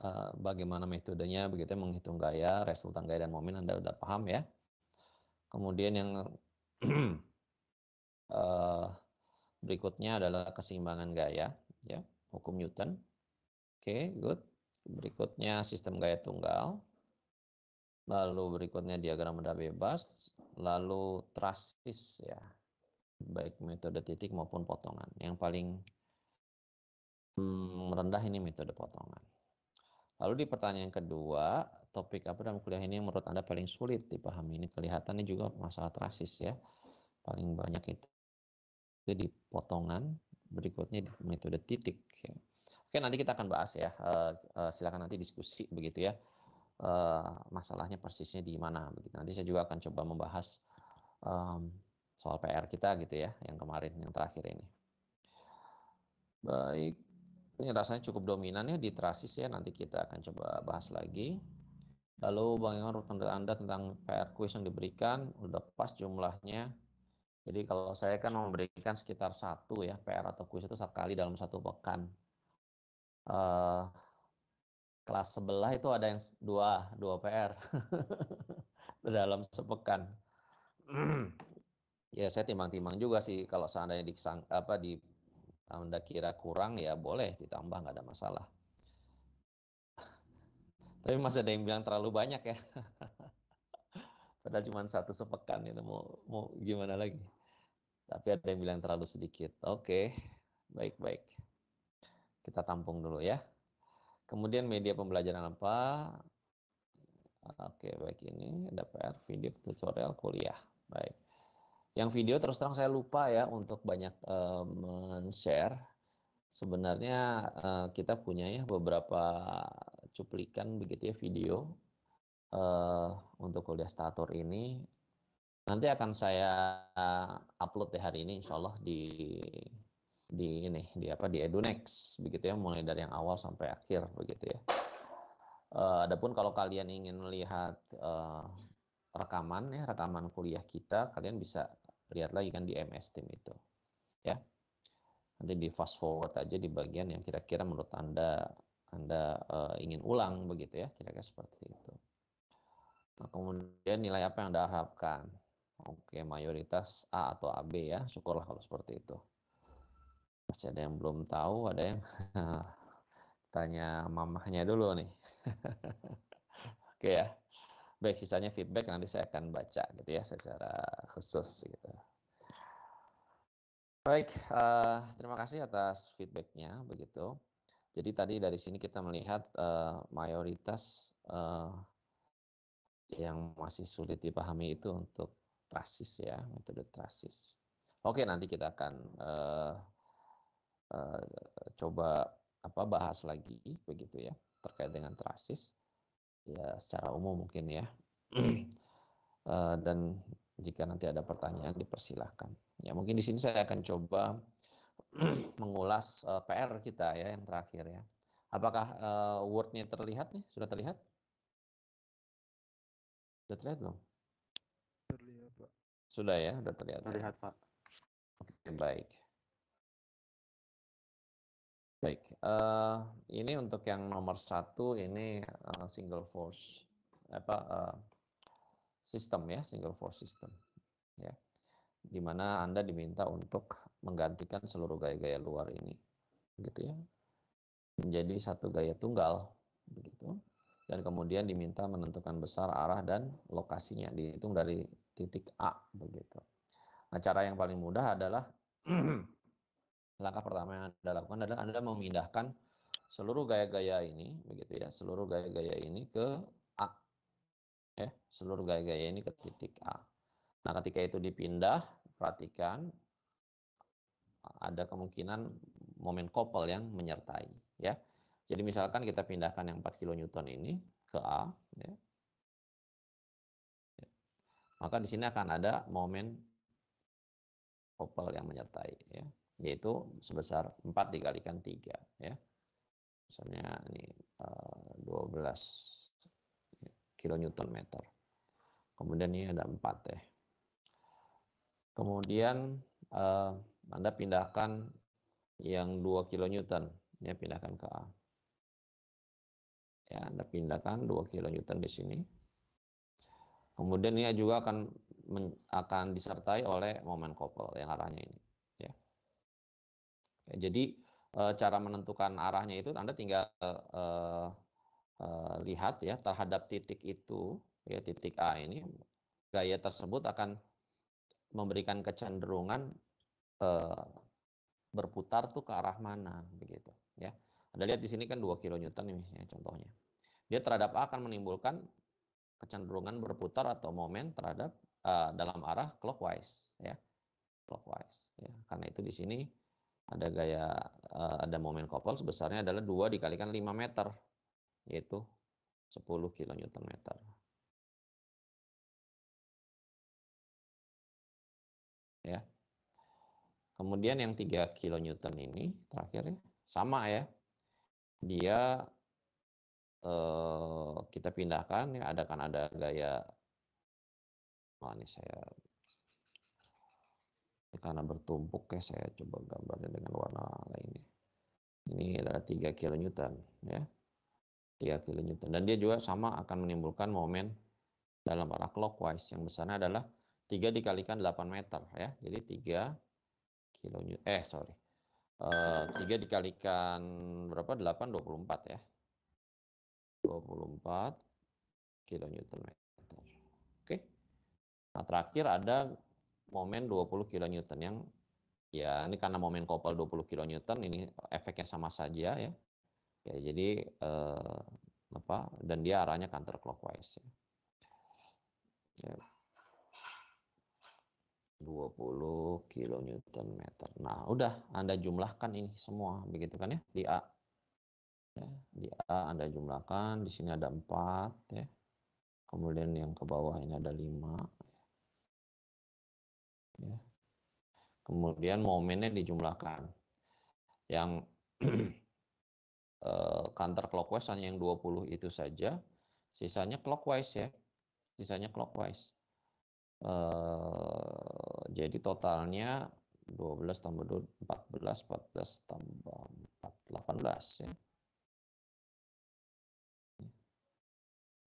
Eh, bagaimana metodenya begitu ya, menghitung gaya, resultan gaya dan momen Anda sudah paham ya. Kemudian yang eh, berikutnya adalah keseimbangan gaya ya, hukum Newton. Oke, okay, good. Berikutnya sistem gaya tunggal. Lalu berikutnya diagram benda bebas, lalu trasis ya. Baik metode titik maupun potongan. Yang paling hmm, rendah ini metode potongan. Lalu di pertanyaan kedua, topik apa dalam kuliah ini yang menurut Anda paling sulit dipahami? Ini kelihatannya juga masalah trasis ya. Paling banyak itu, itu di potongan, berikutnya di metode titik. Oke, nanti kita akan bahas ya. Uh, silakan nanti diskusi begitu ya. Eh, masalahnya persisnya di mana begitu. Nanti saya juga akan coba membahas soal PR kita gitu ya, yang kemarin, yang terakhir ini. Baik, ini rasanya cukup dominan ya di trasis ya, nanti kita akan coba bahas lagi. Lalu Bang Yang pendapat Anda tentang PR quiz yang diberikan, udah pas jumlahnya. Jadi kalau saya kan memberikan sekitar satu ya PR atau quiz itu sekali dalam satu pekan. Uh, kelas sebelah itu ada yang dua, dua PR dalam sepekan. ya saya timang-timang juga sih kalau seandainya di apa di anda kira kurang ya boleh ditambah nggak ada masalah. Tapi masih ada yang bilang terlalu banyak ya. Padahal cuma satu sepekan itu mau mau gimana lagi. Tapi ada yang bilang terlalu sedikit. Oke, baik-baik. Kita tampung dulu ya. Kemudian media pembelajaran apa? Oke, baik ini ada PR video tutorial kuliah. Baik. Yang video terus terang saya lupa ya untuk banyak uh, men-share. Sebenarnya uh, kita punya ya beberapa cuplikan begitu ya video uh, untuk kuliah stator ini. Nanti akan saya upload ya hari ini insya Allah di di ini di apa di Edunex begitu ya mulai dari yang awal sampai akhir begitu ya. Uh, adapun kalau kalian ingin melihat uh, rekaman ya rekaman kuliah kita kalian bisa lihat lagi kan di MS Team itu. Ya. Nanti di fast forward aja di bagian yang kira-kira menurut Anda Anda uh, ingin ulang begitu ya, kira-kira seperti itu. Nah, kemudian nilai apa yang Anda harapkan? Oke, mayoritas A atau AB ya, syukurlah kalau seperti itu. Masih ada yang belum tahu, ada yang tanya mamahnya dulu nih. Oke ya. Baik, sisanya feedback nanti saya akan baca gitu ya secara khusus gitu. Baik, uh, terima kasih atas feedbacknya begitu. Jadi tadi dari sini kita melihat uh, mayoritas uh, yang masih sulit dipahami itu untuk trasis ya, metode trasis. Oke, nanti kita akan uh, uh, coba apa bahas lagi begitu ya terkait dengan trasis ya secara umum mungkin ya. Hmm. Eh, dan jika nanti ada pertanyaan dipersilahkan. Ya mungkin di sini saya akan coba mengulas eh, PR kita ya yang terakhir ya. Apakah uh, wordnya terlihat nih? Sudah terlihat? Sudah terlihat belum? Sudah ya, sudah terlihat. Ya. Terlihat pak. Oke baik. Baik, uh, ini untuk yang nomor satu ini uh, single force apa uh, eh, sistem ya, single force system ya, di mana anda diminta untuk menggantikan seluruh gaya-gaya luar ini, gitu ya, menjadi satu gaya tunggal, begitu. Dan kemudian diminta menentukan besar arah dan lokasinya, dihitung dari titik A, begitu. Nah, cara yang paling mudah adalah langkah pertama yang Anda lakukan adalah Anda memindahkan seluruh gaya-gaya ini, begitu ya, seluruh gaya-gaya ini ke A. Ya, seluruh gaya-gaya ini ke titik A. Nah, ketika itu dipindah, perhatikan ada kemungkinan momen koppel yang menyertai, ya. Jadi misalkan kita pindahkan yang 4 kN ini ke A, ya. ya. Maka di sini akan ada momen koppel yang menyertai, ya yaitu sebesar 4 dikalikan 3 ya. Misalnya ini 12 eh, ya, kilonewton meter. Kemudian ini ada 4 ya. Kemudian eh, Anda pindahkan yang 2 kilonewton ya pindahkan ke A. Ya, Anda pindahkan 2 kilonewton di sini. Kemudian ini juga akan akan disertai oleh momen couple yang arahnya ini. Ya, jadi uh, cara menentukan arahnya itu Anda tinggal uh, uh, lihat ya terhadap titik itu, ya titik A ini gaya tersebut akan memberikan kecenderungan uh, berputar tuh ke arah mana begitu ya. Anda lihat di sini kan 2 kN ini ya contohnya. Dia terhadap A akan menimbulkan kecenderungan berputar atau momen terhadap uh, dalam arah clockwise ya. Clockwise ya. Karena itu di sini ada gaya eh, ada momen kopel sebesarnya adalah dua dikalikan 5 meter yaitu 10 kilonewton meter. Ya. Kemudian yang 3 kilonewton ini terakhir ya, sama ya. Dia eh, kita pindahkan ya ada kan ada gaya Oh, ini saya karena bertumpuk ya saya coba gambarnya dengan warna lainnya ini adalah tiga kilonewton ya Tiga kilonewton dan dia juga sama akan menimbulkan momen dalam arah clockwise yang besarnya adalah tiga dikalikan 8 meter ya jadi tiga kilonewton eh sorry e, dikalikan berapa delapan dua puluh empat ya Dua 24 kilonewton meter oke nah terakhir ada momen 20 kN yang ya ini karena momen kopel 20 kN ini efeknya sama saja ya. Ya jadi eh, apa dan dia arahnya clockwise ya. ya. 20 kilonewton meter. Nah, udah Anda jumlahkan ini semua begitu kan ya di A. Ya, di A Anda jumlahkan, di sini ada 4 ya. Kemudian yang ke bawah ini ada 5. Ya. Kemudian momennya dijumlahkan. Yang eh, counter clockwise hanya yang 20 itu saja, sisanya clockwise ya. Sisanya clockwise. Uh, jadi totalnya 12 tambah 2, 14, 14 tambah 4, 18 ya.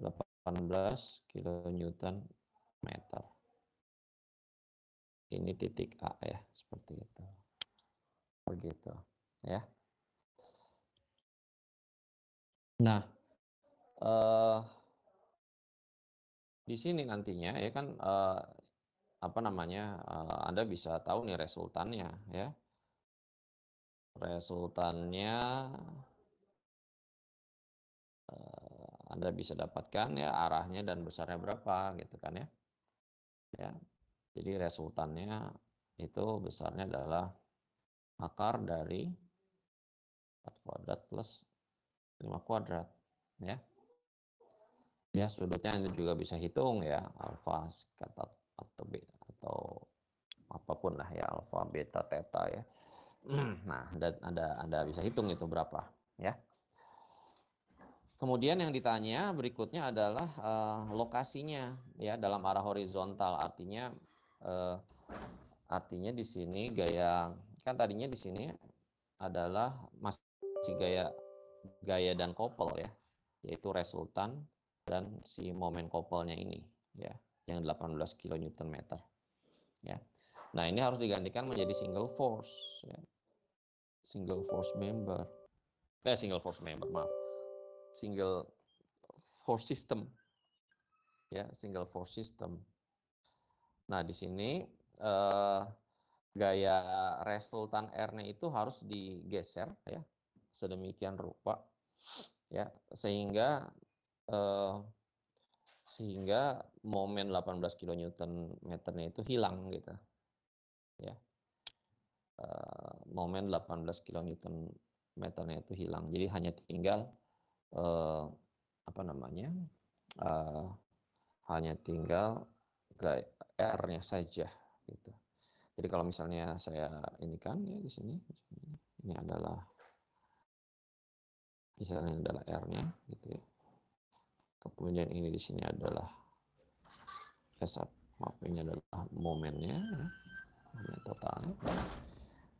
18 kilonewton meter ini titik A ya, seperti itu. Begitu, ya. Nah, uh, di sini nantinya ya kan uh, apa namanya uh, Anda bisa tahu nih resultannya ya. Resultannya uh, Anda bisa dapatkan ya arahnya dan besarnya berapa gitu kan ya. Ya, jadi resultannya itu besarnya adalah akar dari 4 kuadrat plus lima kuadrat ya. Ya sudutnya itu juga bisa hitung ya alfa kata atau beta atau apapun lah ya alfa beta theta ya. Nah, Anda Anda, Anda bisa hitung itu berapa ya. Kemudian yang ditanya berikutnya adalah uh, lokasinya ya dalam arah horizontal artinya uh, artinya di sini gaya kan tadinya di sini adalah masih gaya gaya dan kopel ya, yaitu resultan dan si momen kopelnya ini ya, yang 18 kN ya. Nah, ini harus digantikan menjadi single force ya. Single force member. Eh, single force member, maaf. Single force system. Ya, single force system. Nah, di sini eh, gaya resultan R-nya itu harus digeser ya sedemikian rupa ya sehingga eh, sehingga momen 18 kN meternya itu hilang gitu ya eh, momen 18 kN meternya itu hilang jadi hanya tinggal eh, apa namanya eh, hanya tinggal gaya, R-nya saja gitu. Jadi kalau misalnya saya ini kan ya di sini ini adalah misalnya adalah R-nya gitu ya. Kemudian ini di sini adalah S maaf ini adalah momennya ya. totalnya.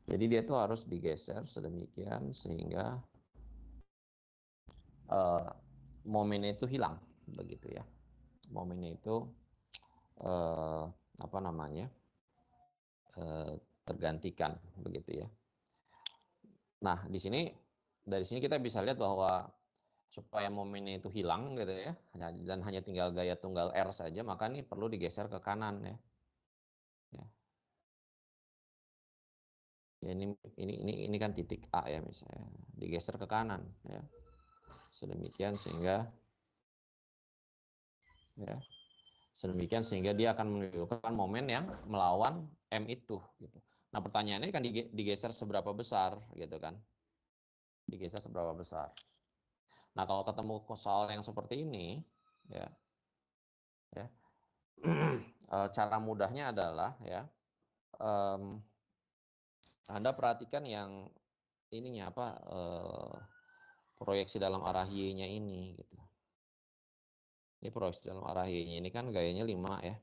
Jadi dia tuh harus digeser sedemikian sehingga uh, momennya itu hilang begitu ya. Momennya itu Eh, apa namanya eh, tergantikan begitu ya. Nah di sini dari sini kita bisa lihat bahwa supaya momen itu hilang gitu ya, ya dan hanya tinggal gaya tunggal R saja maka ini perlu digeser ke kanan ya. ya. Ya, ini ini ini ini kan titik A ya misalnya digeser ke kanan ya sedemikian sehingga ya sedemikian sehingga dia akan menunjukkan momen yang melawan M itu gitu. Nah, pertanyaannya kan digeser seberapa besar gitu kan. Digeser seberapa besar. Nah, kalau ketemu soal yang seperti ini ya. Ya. Eh, cara mudahnya adalah ya um, Anda perhatikan yang ininya apa uh, proyeksi dalam arah Y-nya ini gitu. Ini proyeksi dalam arah y ini kan gayanya 5 ya.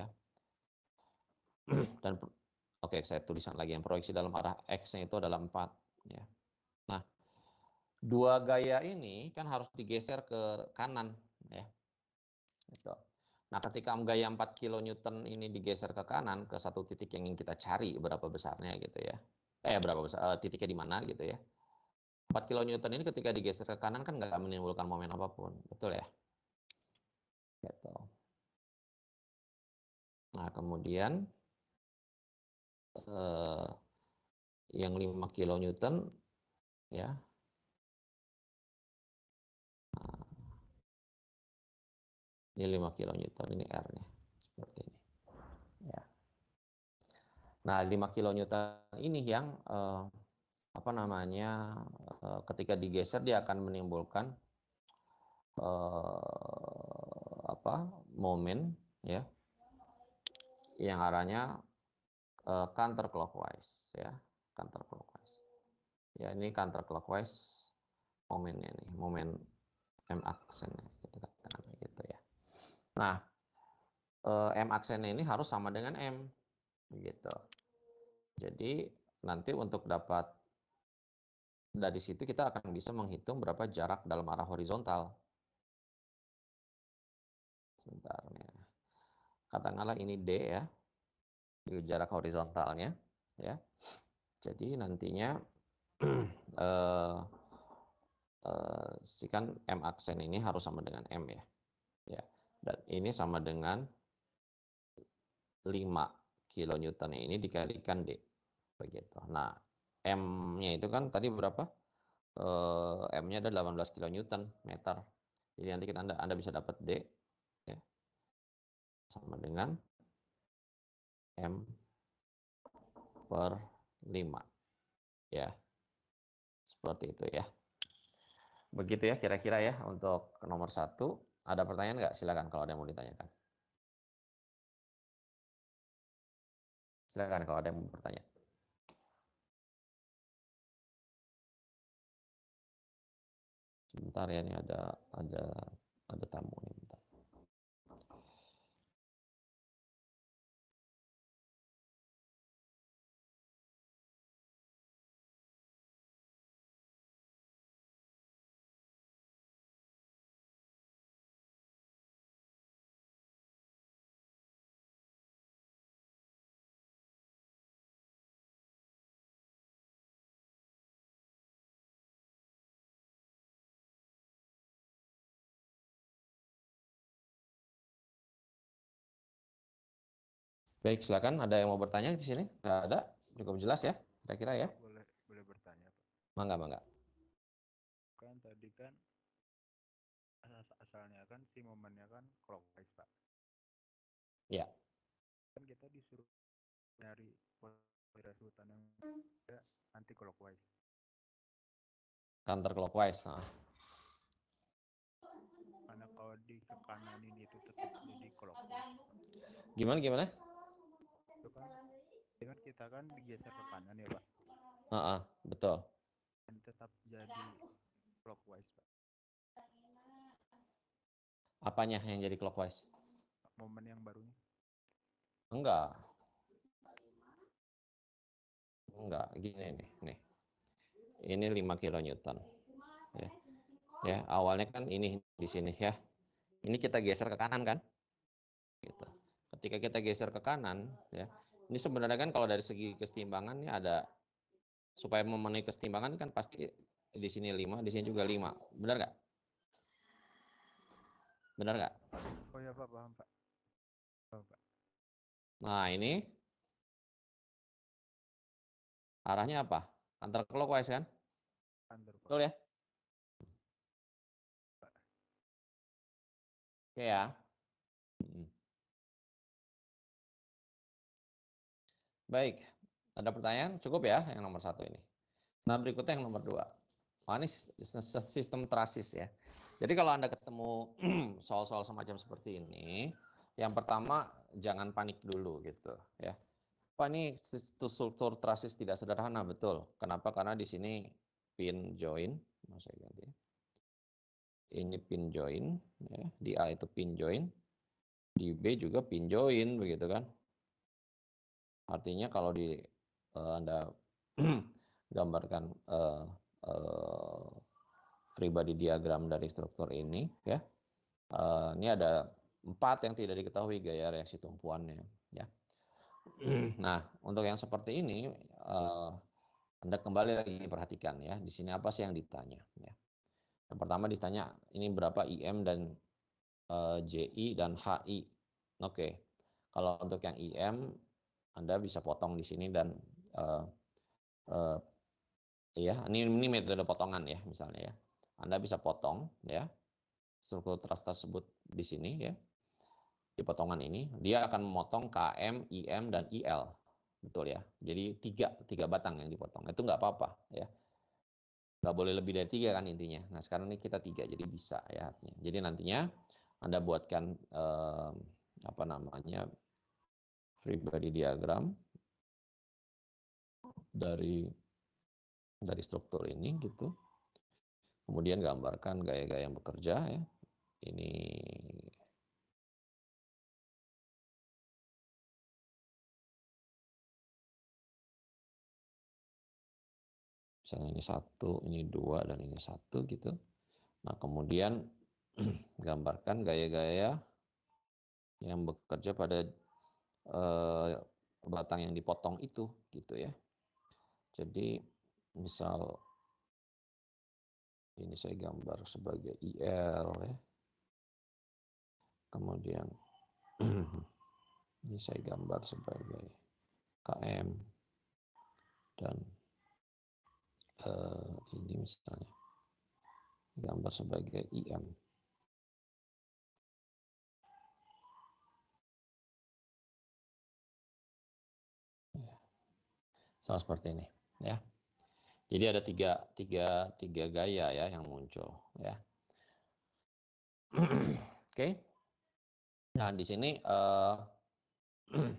Ya. Dan oke, okay, saya tulisan lagi yang proyeksi dalam arah X-nya itu adalah 4 ya. Nah, dua gaya ini kan harus digeser ke kanan ya. Gitu. Nah, ketika gaya 4 kN ini digeser ke kanan ke satu titik yang ingin kita cari berapa besarnya gitu ya. Eh berapa besar eh, titiknya di mana gitu ya. 4 kN ini ketika digeser ke kanan kan nggak menimbulkan momen apapun, betul ya? Gitu. Nah, kemudian eh, yang 5 kN ya. Nah, ini 5 kN, ini R-nya seperti ini. Ya. Nah, 5 kN ini yang eh, apa namanya uh, ketika digeser dia akan menimbulkan uh, apa momen ya yang arahnya uh, eh, counter clockwise ya counter clockwise ya ini counter clockwise momennya nih momen m aksennya gitu katakan gitu ya nah uh, m aksennya ini harus sama dengan m begitu jadi nanti untuk dapat dari situ kita akan bisa menghitung berapa jarak dalam arah horizontal. Sebentar ya. Katakanlah ini D ya. Ini jarak horizontalnya ya. Jadi nantinya eh, eh, si kan M aksen ini harus sama dengan M ya. Ya. Dan ini sama dengan 5 kN ini dikalikan D. Begitu. Nah, M-nya itu kan tadi berapa? Uh, M-nya ada 18 kN meter. Jadi nanti kita anda, anda bisa dapat D ya. sama dengan M per 5. Ya. Seperti itu ya. Begitu ya kira-kira ya untuk nomor satu. Ada pertanyaan nggak? Silakan kalau ada yang mau ditanyakan. Silakan kalau ada yang mau bertanya. sebentar ya ini ada ada ada tamu ini Baik, silakan. Ada yang mau bertanya di sini? Tidak ada? Cukup jelas ya, kira-kira ya. Boleh, boleh bertanya, Pak. Mangga, mangga. Kan tadi kan eh, asalnya kan si momennya kan clockwise, Pak. Ya. Kan kita disuruh nyari daerah hutan yang anti clockwise. Counter clockwise, nah. Karena kalau di ke kanan ini itu tetap jadi clockwise. Gimana gimana? kan kita kan digeser ke kanan ya pak ah uh -uh, betul dan tetap jadi clockwise pak apanya yang jadi clockwise momen yang barunya enggak enggak gini nih nih ini 5 kilonewton ya ya awalnya kan ini di sini ya ini kita geser ke kanan kan gitu ketika kita geser ke kanan ya ini sebenarnya kan kalau dari segi kesetimbangan ini ya ada supaya memenuhi kesetimbangan kan pasti di sini lima di sini juga lima Benar nggak? Benar nggak? Oh ya Pak, paham Pak. Paham, Pak. Nah ini arahnya apa? Antar clockwise kan? Betul ya? Oke ya. Baik, ada pertanyaan? Cukup ya yang nomor satu ini. Nah berikutnya yang nomor dua. Oh, ini sistem trasis ya. Jadi kalau Anda ketemu soal-soal semacam seperti ini, yang pertama jangan panik dulu gitu ya. Pak ini struktur trasis tidak sederhana betul. Kenapa? Karena di sini pin join, ganti ya. Ini pin join ya, di A itu pin join, di B juga pin join begitu kan. Artinya kalau di uh, Anda gambarkan uh, uh, free body diagram dari struktur ini, ya, uh, ini ada empat yang tidak diketahui gaya reaksi tumpuannya, ya. nah, untuk yang seperti ini, uh, Anda kembali lagi perhatikan ya, di sini apa sih yang ditanya, ya. Yang pertama ditanya ini berapa IM dan uh, JI dan HI. Oke. Okay. Kalau untuk yang IM anda bisa potong di sini dan uh, uh, ya ini ini metode potongan ya misalnya ya. Anda bisa potong ya struktur trust tersebut di sini ya. Di potongan ini dia akan memotong KM, IM dan IL. Betul ya. Jadi tiga, tiga batang yang dipotong. Itu nggak apa-apa ya. Nggak boleh lebih dari tiga kan intinya. Nah sekarang ini kita tiga jadi bisa ya artinya. Jadi nantinya Anda buatkan eh, apa namanya pribadi diagram dari dari struktur ini gitu. Kemudian gambarkan gaya-gaya yang bekerja ya. Ini misalnya ini satu, ini dua, dan ini satu gitu. Nah kemudian gambarkan gaya-gaya yang bekerja pada eh, batang yang dipotong itu gitu ya. Jadi misal ini saya gambar sebagai IL ya. Kemudian ini saya gambar sebagai KM dan eh, ini misalnya gambar sebagai IM. Sama seperti ini, ya. Jadi ada tiga, tiga, tiga gaya ya yang muncul, ya. Oke. Okay. Nah di sini uh,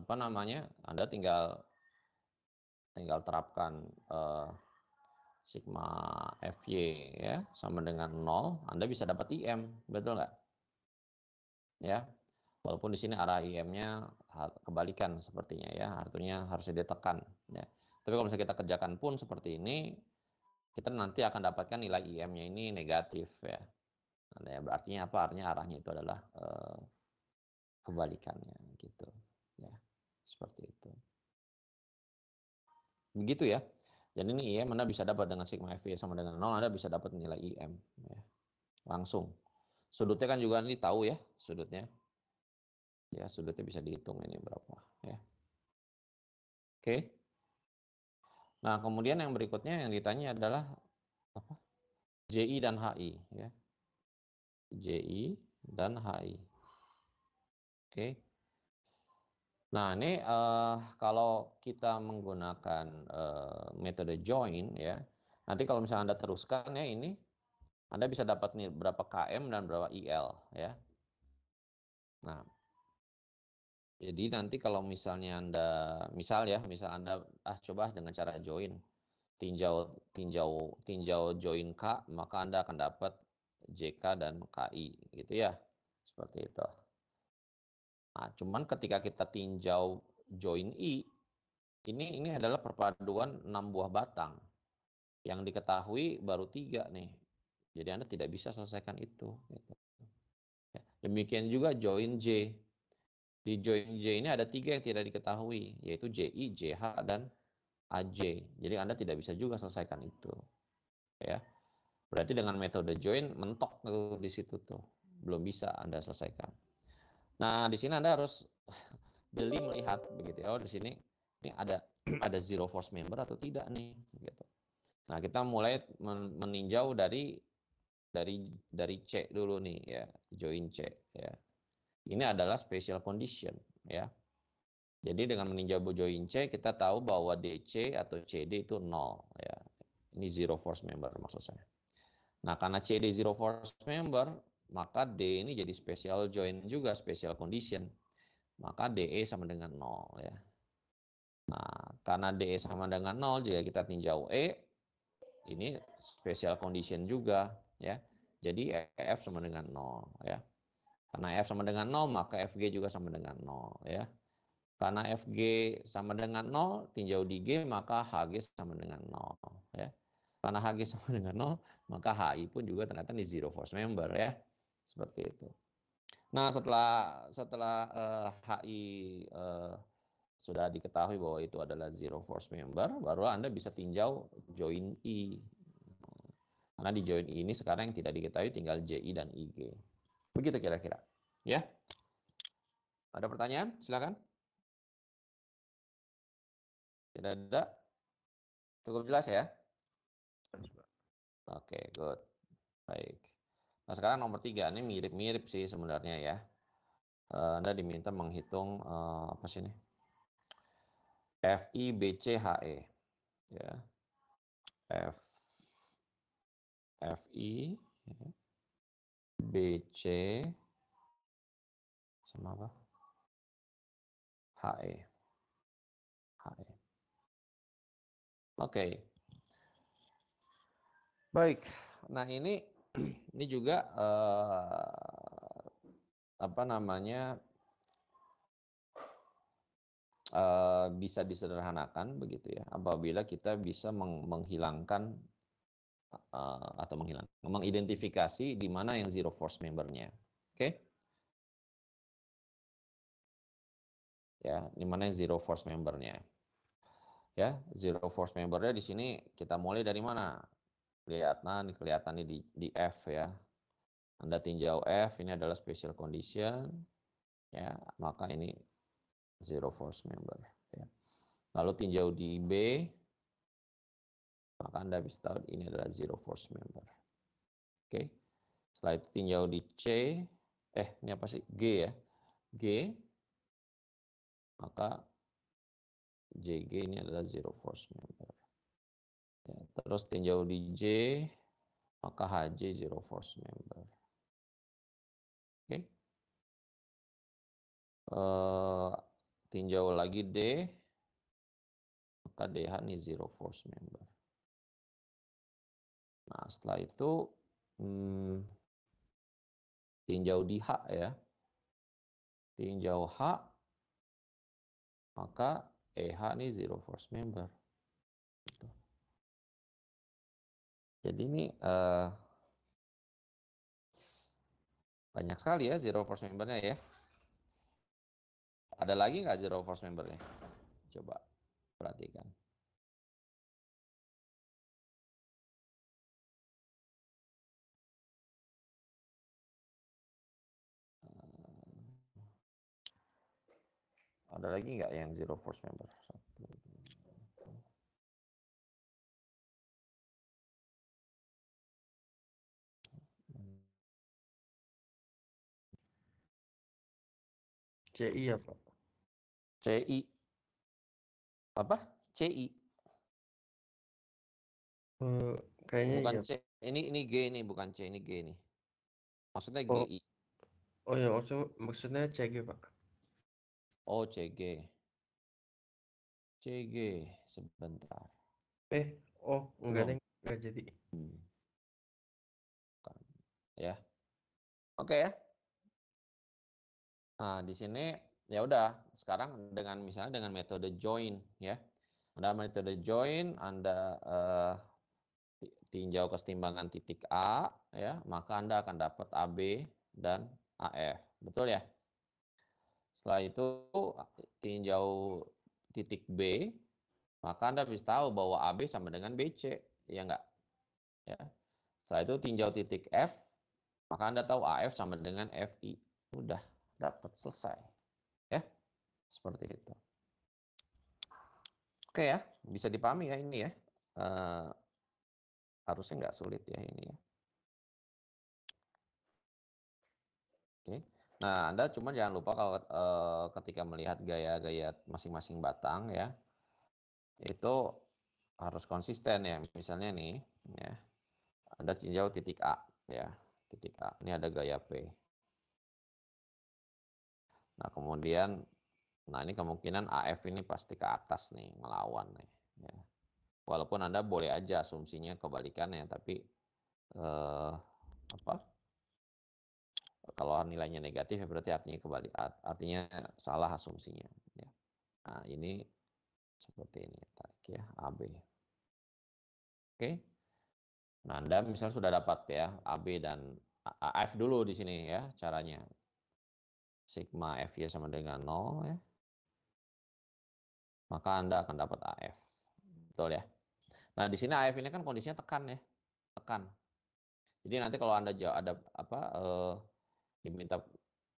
apa namanya? Anda tinggal tinggal terapkan uh, sigma FY ya sama dengan nol Anda bisa dapat IM, betul nggak? Ya, Walaupun di sini arah IM-nya kebalikan sepertinya ya, artinya harus ditekan ya. Tapi kalau misalnya kita kerjakan pun seperti ini, kita nanti akan dapatkan nilai IM-nya ini negatif ya. Nah, artinya apa? Artinya arahnya itu adalah eh, kebalikannya gitu ya. Seperti itu. Begitu ya. Jadi ini IM Anda bisa dapat dengan sigma FV sama dengan 0, Anda bisa dapat nilai IM ya. Langsung. Sudutnya kan juga ini tahu ya, sudutnya ya sudutnya bisa dihitung ini berapa ya oke nah kemudian yang berikutnya yang ditanya adalah apa JI dan HI ya JI dan HI oke nah ini uh, kalau kita menggunakan uh, metode join ya nanti kalau misalnya anda teruskan ya ini anda bisa dapat nih berapa KM dan berapa IL ya nah jadi nanti kalau misalnya Anda misal ya, misal Anda ah coba dengan cara join tinjau tinjau tinjau join K, maka Anda akan dapat JK dan KI gitu ya. Seperti itu. Nah, cuman ketika kita tinjau join I, ini ini adalah perpaduan 6 buah batang. Yang diketahui baru tiga nih. Jadi Anda tidak bisa selesaikan itu. Gitu. Ya, demikian juga join J. Di join J ini ada tiga yang tidak diketahui, yaitu JI, JH, dan AJ. Jadi Anda tidak bisa juga selesaikan itu. Ya. Berarti dengan metode join mentok tuh di situ tuh. Belum bisa Anda selesaikan. Nah, di sini Anda harus jeli melihat begitu ya. Oh, di sini ini ada ada zero force member atau tidak nih gitu. Nah, kita mulai meninjau dari dari dari C dulu nih ya, join C ya. Ini adalah special condition ya. Jadi dengan meninjau Bojoince kita tahu bahwa DC atau CD itu nol ya. Ini zero force member maksud saya. Nah, karena CD zero force member, maka D ini jadi special joint juga special condition. Maka DE sama dengan nol ya. Nah, karena DE sama dengan nol jika kita tinjau E ini special condition juga ya. Jadi EF sama dengan nol ya. Karena F sama dengan 0, maka FG juga sama dengan 0. Ya. Karena FG sama dengan 0, tinjau di G, maka HG sama dengan 0. Ya. Karena HG sama dengan 0, maka HI pun juga ternyata di zero force member. ya Seperti itu. Nah, setelah setelah uh, eh, HI uh, eh, sudah diketahui bahwa itu adalah zero force member, baru Anda bisa tinjau join I. Karena di join I ini sekarang yang tidak diketahui tinggal JI dan IG. Begitu kira-kira. Ya. Ada pertanyaan? Silakan. Tidak ada? Cukup jelas ya? Oke, okay, good. Baik. Nah, sekarang nomor tiga ini mirip-mirip sih sebenarnya ya. Eh, Anda diminta menghitung uh, apa sih ini? FIBCHE Ya. F FI ya. BC sama apa? HE. HE. Oke. Okay. Baik. Nah, ini ini juga uh, apa namanya? Uh, bisa disederhanakan begitu ya apabila kita bisa meng menghilangkan uh, atau menghilang, mengidentifikasi di mana yang zero force membernya. Oke? Okay? Ya, di mana yang zero force membernya. Ya, zero force membernya di sini kita mulai dari mana? Kelihatan, kelihatan di, di F ya. Anda tinjau F, ini adalah special condition. Ya, maka ini zero force member. Ya. Lalu tinjau di B, maka Anda bisa tahu ini adalah zero force member. Oke. Okay. Setelah itu tinjau di C, eh ini apa sih? G ya. G maka JG ini adalah zero force member. Ya, terus tinjau di J, maka HJ zero force member. Oke. Okay. Uh, eh, tinjau lagi D, maka DH ini zero force member. Nah, setelah itu hmm, tinjau di H ya. Tinjau H, maka EH ini zero force member. Gitu. Jadi ini uh, banyak sekali ya zero force membernya ya. Ada lagi nggak zero force membernya? Coba perhatikan. Ada lagi nggak yang zero force member? Satu, CI ya Pak? CI apa? CI. Uh, eh, kayaknya bukan iya. C. Ini ini G ini bukan C ini G ini. Maksudnya oh. GI. Oh ya maksud, maksudnya CG Pak. Oh, CG. CG sebentar. Eh, oh, enggak ada enggak jadi. Hmm. Ya. Oke ya. Nah, di sini ya udah sekarang dengan misalnya dengan metode join ya. Anda metode join, Anda uh, tinjau kesetimbangan titik A ya, maka Anda akan dapat AB dan AF. Betul ya? Setelah itu tinjau titik B, maka Anda bisa tahu bahwa AB sama dengan BC, ya enggak? Ya. Setelah itu tinjau titik F, maka Anda tahu AF sama dengan FI. Udah, dapat selesai. Ya, seperti itu. Oke ya, bisa dipahami ya ini ya. Uh, harusnya nggak sulit ya ini ya. Oke. Nah, Anda cuma jangan lupa kalau e, ketika melihat gaya-gaya masing-masing batang ya, itu harus konsisten ya. Misalnya nih, ya, Anda tinjau titik A ya, titik A. Ini ada gaya P. Nah, kemudian, nah ini kemungkinan AF ini pasti ke atas nih, melawan nih. Ya. Walaupun Anda boleh aja asumsinya kebalikan ya, tapi eh, apa? Kalau nilainya negatif ya berarti artinya kembali artinya salah asumsinya. Ya. Nah ini seperti ini tarik ya AB. Oke. Nah Anda misalnya sudah dapat ya AB dan AF dulu di sini ya caranya. Sigma F ya sama dengan 0 ya. Maka Anda akan dapat AF. Betul ya. Nah, di sini AF ini kan kondisinya tekan ya. Tekan. Jadi nanti kalau Anda ada apa eh, diminta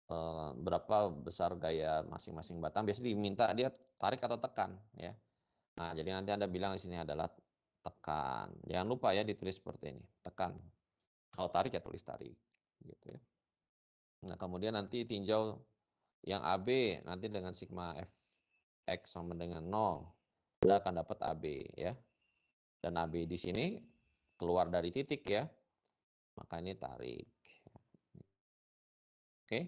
eh, berapa besar gaya masing-masing batang biasanya diminta dia tarik atau tekan ya nah jadi nanti anda bilang di sini adalah tekan jangan lupa ya ditulis seperti ini tekan kalau tarik ya tulis tarik gitu ya nah kemudian nanti tinjau yang AB nanti dengan sigma F X sama dengan 0 Anda akan dapat AB ya dan AB di sini keluar dari titik ya maka ini tarik Oke. Okay?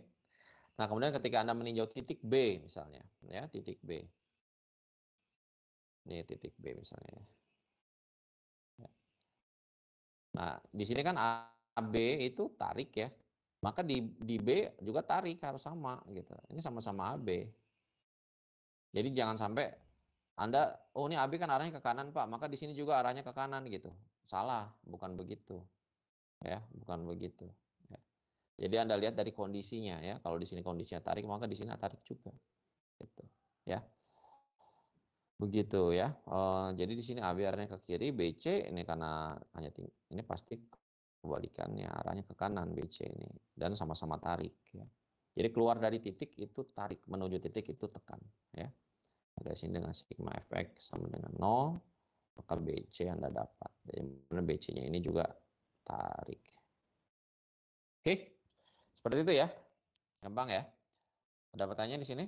Nah, kemudian ketika Anda meninjau titik B misalnya, ya, titik B. Ini titik B misalnya. Ya. Nah, di sini kan AB itu tarik ya. Maka di, di B juga tarik harus sama gitu. Ini sama-sama AB. Jadi jangan sampai Anda, oh ini AB kan arahnya ke kanan Pak, maka di sini juga arahnya ke kanan gitu. Salah, bukan begitu. Ya, bukan begitu. Jadi Anda lihat dari kondisinya ya. Kalau di sini kondisinya tarik, maka di sini tarik juga. Gitu, ya. Begitu ya. Uh, jadi di sini AB arahnya ke kiri, BC ini karena hanya ting ini pasti kebalikannya arahnya ke kanan BC ini dan sama-sama tarik ya. Jadi keluar dari titik itu tarik menuju titik itu tekan ya. Dari sini dengan sigma fx sama dengan 0 maka BC Anda dapat. Jadi BC-nya ini juga tarik. Oke. Okay. Seperti itu ya. Gampang ya. Ada pertanyaan di sini?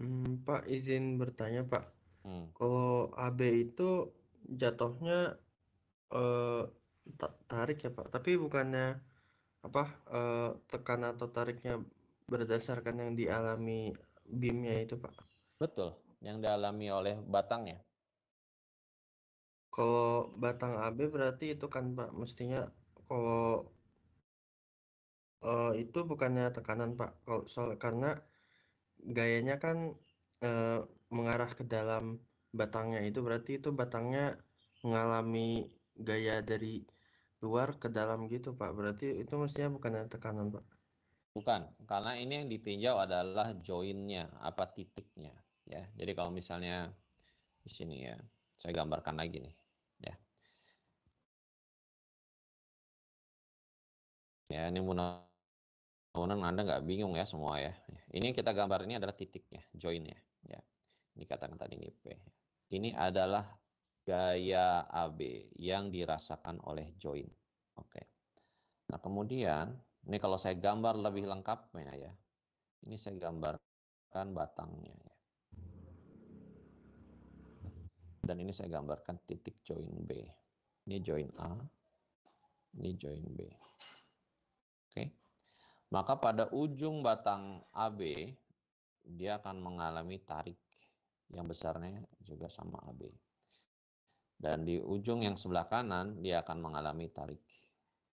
Hmm, Pak izin bertanya Pak. Hmm. Kalau AB itu jatuhnya eh, tarik ya Pak, tapi bukannya apa eh, tekan atau tariknya berdasarkan yang dialami BIM-nya itu Pak? Betul, yang dialami oleh batangnya. Kalau batang AB berarti itu kan Pak mestinya kalau uh, itu bukannya tekanan Pak, kalau soal karena gayanya kan uh, mengarah ke dalam batangnya itu berarti itu batangnya mengalami gaya dari luar ke dalam gitu Pak. Berarti itu mestinya bukannya tekanan Pak. Bukan, karena ini yang ditinjau adalah joinnya, apa titiknya ya. Jadi kalau misalnya di sini ya, saya gambarkan lagi nih. Ya, ini mudah-mudahan Anda nggak bingung ya semua ya. Ini kita gambar ini adalah titiknya, joinnya. Ya, ini katakan tadi ini P. Ini adalah gaya AB yang dirasakan oleh join. Oke. Nah, kemudian ini kalau saya gambar lebih lengkapnya ya. Ini saya gambarkan batangnya ya. Dan ini saya gambarkan titik join B. Ini join A, ini join B maka pada ujung batang AB dia akan mengalami tarik yang besarnya juga sama AB. Dan di ujung yang sebelah kanan dia akan mengalami tarik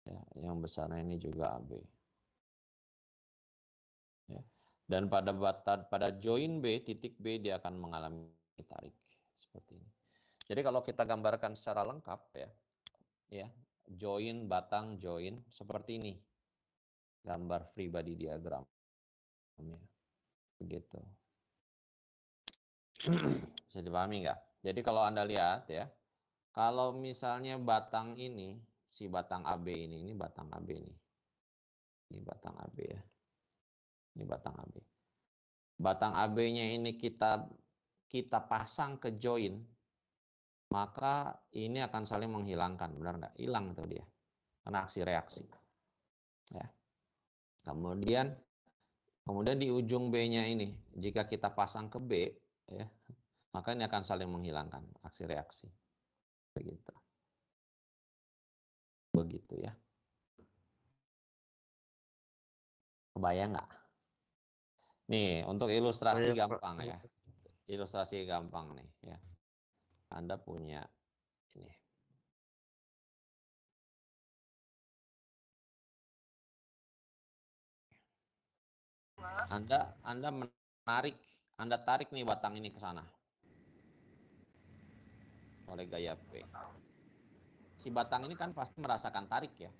ya, yang besarnya ini juga AB. Ya. Dan pada batang pada join B titik B dia akan mengalami tarik seperti ini. Jadi kalau kita gambarkan secara lengkap ya, ya join batang join seperti ini gambar free body diagram. Ya, begitu. Bisa dipahami nggak? Jadi kalau Anda lihat ya, kalau misalnya batang ini, si batang AB ini, ini batang AB ini. Ini batang AB ya. Ini batang AB. Batang AB-nya ini kita kita pasang ke join, maka ini akan saling menghilangkan, benar nggak? Hilang tuh dia, karena aksi reaksi. Ya. Kemudian kemudian di ujung B-nya ini jika kita pasang ke B ya, maka ini akan saling menghilangkan aksi reaksi. Begitu. Begitu ya. Kebayang nggak? Nih, untuk ilustrasi gampang ya. Ilustrasi gampang nih ya. Anda punya ini Anda Anda menarik, Anda tarik nih batang ini ke sana. Oleh gaya P. Si batang ini kan pasti merasakan tarik ya.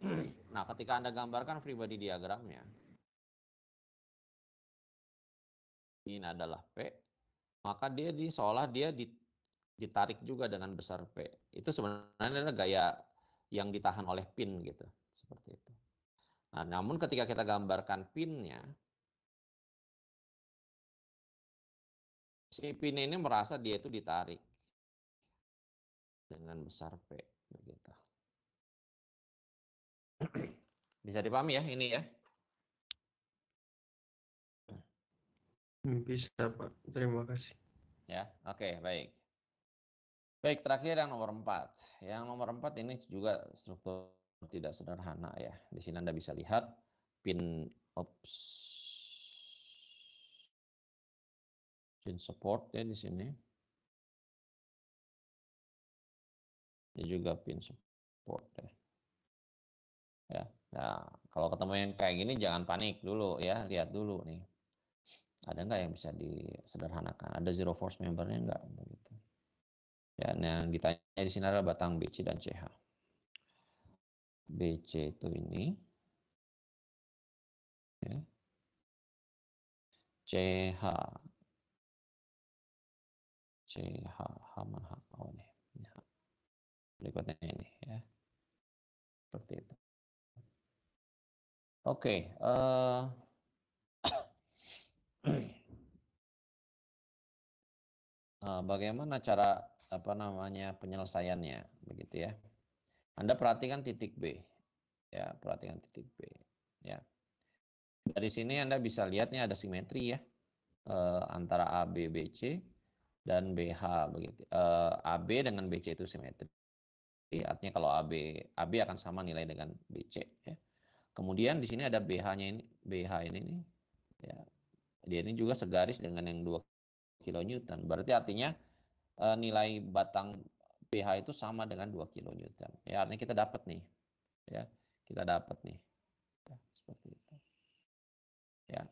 nah, ketika Anda gambarkan free body diagramnya, ini adalah P, maka dia di seolah dia ditarik juga dengan besar P. Itu sebenarnya adalah gaya yang ditahan oleh pin gitu, seperti itu. Nah, namun ketika kita gambarkan pinnya, si pin ini merasa dia itu ditarik dengan besar P. Begitu. Bisa dipahami ya ini ya? Bisa Pak, terima kasih. Ya, oke okay, baik. Baik, terakhir yang nomor 4. Yang nomor 4 ini juga struktur tidak sederhana ya. Di sini Anda bisa lihat pin ops pin support ya di sini. Ini juga pin support ya. Ya. Nah, kalau ketemu yang kayak gini jangan panik dulu ya, lihat dulu nih. Ada nggak yang bisa disederhanakan? Ada zero force membernya nggak Ya, nah, yang ditanya di sini adalah batang BC dan CH. BC itu ini. Ya. CH. CH. H mana H? Oh, ini. Ya. Berikutnya ini ya. Seperti itu. Oke. Okay, uh, eh, eh, bagaimana cara apa namanya penyelesaiannya begitu ya anda perhatikan titik B. Ya, perhatikan titik B. Ya. Dari sini Anda bisa lihat nih ada simetri ya E, antara B, C dan BH begitu. Eh, A, AB dengan BC itu simetri. Artinya kalau AB AB akan sama nilai dengan BC ya. Kemudian di sini ada BH-nya ini, BH ini nih. Ya. Dia ini juga segaris dengan yang 2 newton Berarti artinya eh, nilai batang pH itu sama dengan 2 kilonewton. Ya, artinya kita dapat nih. Ya, kita dapat nih. Ya, seperti itu. Ya.